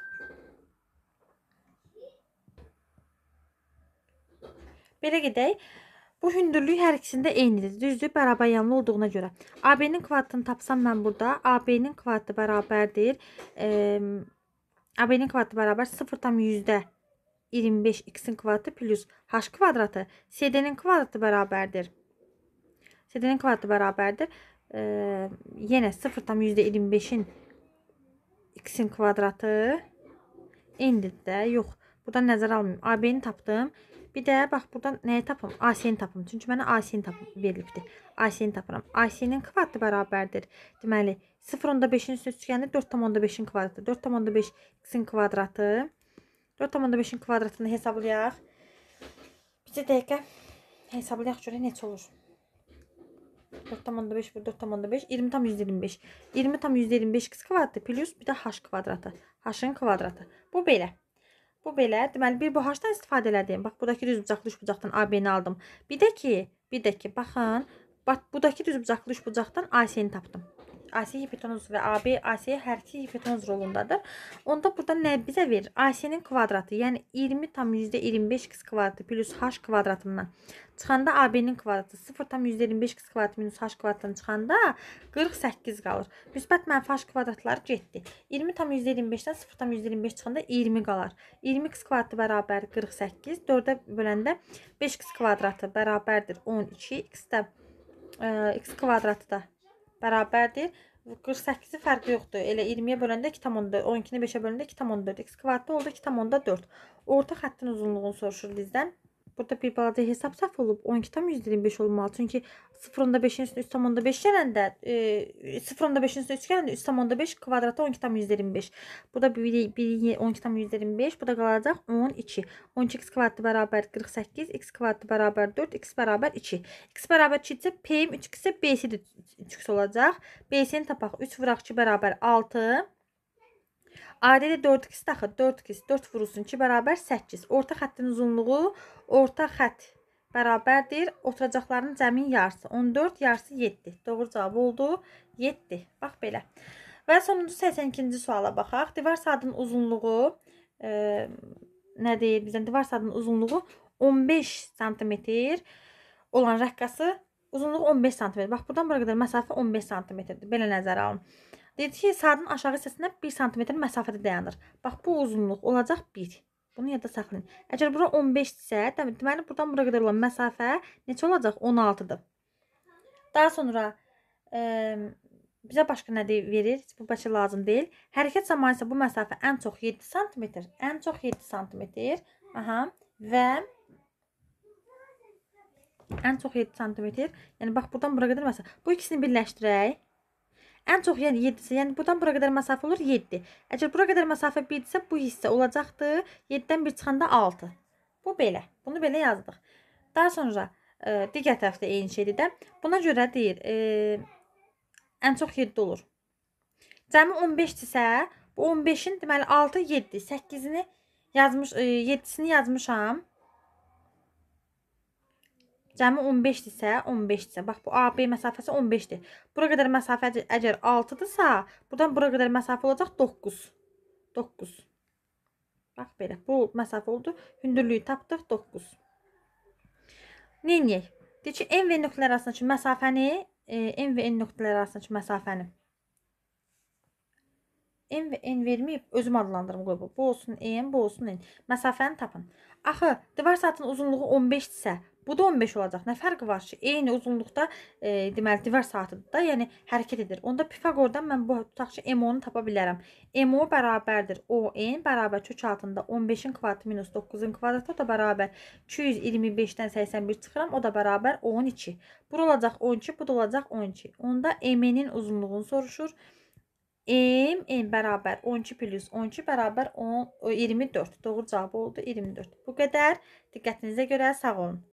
Belə gedək. Bu hündürlük hər ikisində eynidir. Düzdür, bərabəryanlı olduğuna görə. AB-nin kvadratını tapsam mən burada. AB-nin kvadratı bərabərdir. E, AB-nin kvadratı bərabər 0,25 x-in kvadratı plus h kvadratı. CD-nin kvadratı bərabərdir. CD-nin kvadratı bərabərdir. E, yenə 0,25-in x-in kvadratı. İndi də yox. Buradan nəzərə almayım. AB-ni tapdım. Bir də bax buradan nəyi tapım? Asiyin tapım. Çünki mənə asiyin tapım verilibdir. Asiyin tapıram. Asiyinin kvadratı bərabərdir. Deməli 0.5-in üstə üçgəni 4.5-in kvadratı. 4.5 x-in kvadratı. 4.5-in kvadratını hesablayaq. Bizə dəqiqə hesablayaq görə neçə olur? 4.5 bu 4.5 20 tam 125. 20 tam 125 x kvadratı plus bir də h kvadratı. h-ın kvadratı. Bu belə. Bu belə, deməli bir bu haçdan istifadə elədim. Bax, buradakı düz bucaqlı üç bucaqdan AB-ni aldım. Bir də ki, bir də ki, baxın, bax, buradakı düz bucaqlı üç bucaqdan AC-ni tapdım. AS hipotenuz və AB AS hərfi hipotenuz rolundadır. Onda burada nə bizə verir? AS-nin kvadratı, yəni 20 tam %25 x kvadratı plus h kvadratından çıxanda AB-nin kvadratı 0 tam %25 x kvadrat minus h kvadratdan çıxanda 48 qalır. Müsbət mənfi h kvadratları getdi. 20 tam %25-dən 0 tam %25 çıxanda 20 qalar. 20 x kvadratı bərabər 48, 4-ə böləndə 5 x kvadratı bərabərdir 12, x də ə, e, x kvadratı da bərabərdir. 48-i fərqi yoxdur. Elə 20-yə böləndə 2,4, 12-ni 5-ə böləndə 2,4. X kvadratda oldu 2,4. Orta xəttin uzunluğunu soruşur bizdən. Burada bir balaca hesab səhv olub. 12,25 olmalı. Çünki 0.5-in üstünə 3.5 gələndə, e, 0.5-in üstünə 3 gələndə 3.5 kvadrata 12.25. Burada 1, 1 12.25, burada qalacaq 12. 12x kvadratı bərabər 48, x kvadratı bərabər 4, x bərabər 2. x bərabər 2 isə p-im 3x isə b-si də 3x olacaq. B-sini tapaq. 3 vuraq 2 bərabər 6. Adidə 4x-də axı 4x 4 vurulsun 2 bərabər 8. Orta xəttin uzunluğu orta xətt bərabərdir oturacaqların cəmin yarısı. 14 yarısı 7. Doğru cavab oldu 7. Bax belə. Və sonuncu 82-ci suala baxaq. Divar sadının uzunluğu e, nə deyir bizə? Divar sadının uzunluğu 15 sm olan rəqqası uzunluğu 15 sm. Bax, buradan bura qədər məsafə 15 sm-dir. Belə nəzərə alın. Dedi ki, saatın aşağı hissəsindən 1 sm məsafədə dayanır. Bax, bu uzunluq olacaq 1. Bunu yadda saxlayın. Əgər bura 15 isə, deməli, buradan bura qədər olan məsafə neçə olacaq? 16-dır. Daha sonra e, bizə başqa nə verir? Heç bu başa lazım deyil. Hərəkət zamanı isə bu məsafə ən çox 7 sm, ən çox 7 sm. Aha. Və ən çox 7 sm. Yəni bax, buradan bura qədər məsafə. Bu ikisini birləşdirək. Ən çox, yəni 7-sə, yəni buradan bura qədər məsafə olur 7. Əgər bura qədər məsafə 1-dirsə, bu hissə olacaqdır 7-dən 1 çıxanda 6. Bu belə. Bunu belə yazdıq. Daha sonra ə, e, digər tərəfdə eyni şeydir də. Buna görə deyir, ə, e, ən çox 7 olur. Cəmi 15-dirsə, bu 15-in deməli 6, 7, 8-ini yazmış, 7-sini e, yazmışam. Cəmi 15-dirsə, 15-dirsə, bax bu AB məsafəsi 15-dir. Bura qədər məsafə əgər 6-dırsa, buradan bura qədər məsafə olacaq 9. 9. Bax belə, bu məsafə oldu. Hündürlüyü tapdıq 9. Neyiniyək? Deyir ki, M və N nöqtələri arasındakı məsafəni, e, M və N nöqtələri arasındakı məsafəni. M və N verməyib, özüm adlandırım qoyub. Bu olsun M, bu olsun N. Məsafəni tapın. Axı, divar saatının uzunluğu 15-dirsə, Bu da 15 olacaq. Nə fərqi var ki? Eyni uzunluqda, e, deməli divar saatidir da, yəni hərəkət edir. Onda Pifaqordan mən bu tutaq ki, MO-nu tapa bilərəm. MO bərabərdir ON bərabər kök altında 15-in kvadratı minus 9-un kvadratı o da bərabər 225-dən 81 çıxıram, o da bərabər 12. Bura olacaq 12, bu da olacaq 12. Onda MN-in uzunluğunu soruşur. M, M bərabər 12 plus 12 bərabər 10, 24. Doğru cavab oldu 24. Bu qədər. Diqqətinizə görə sağ olun.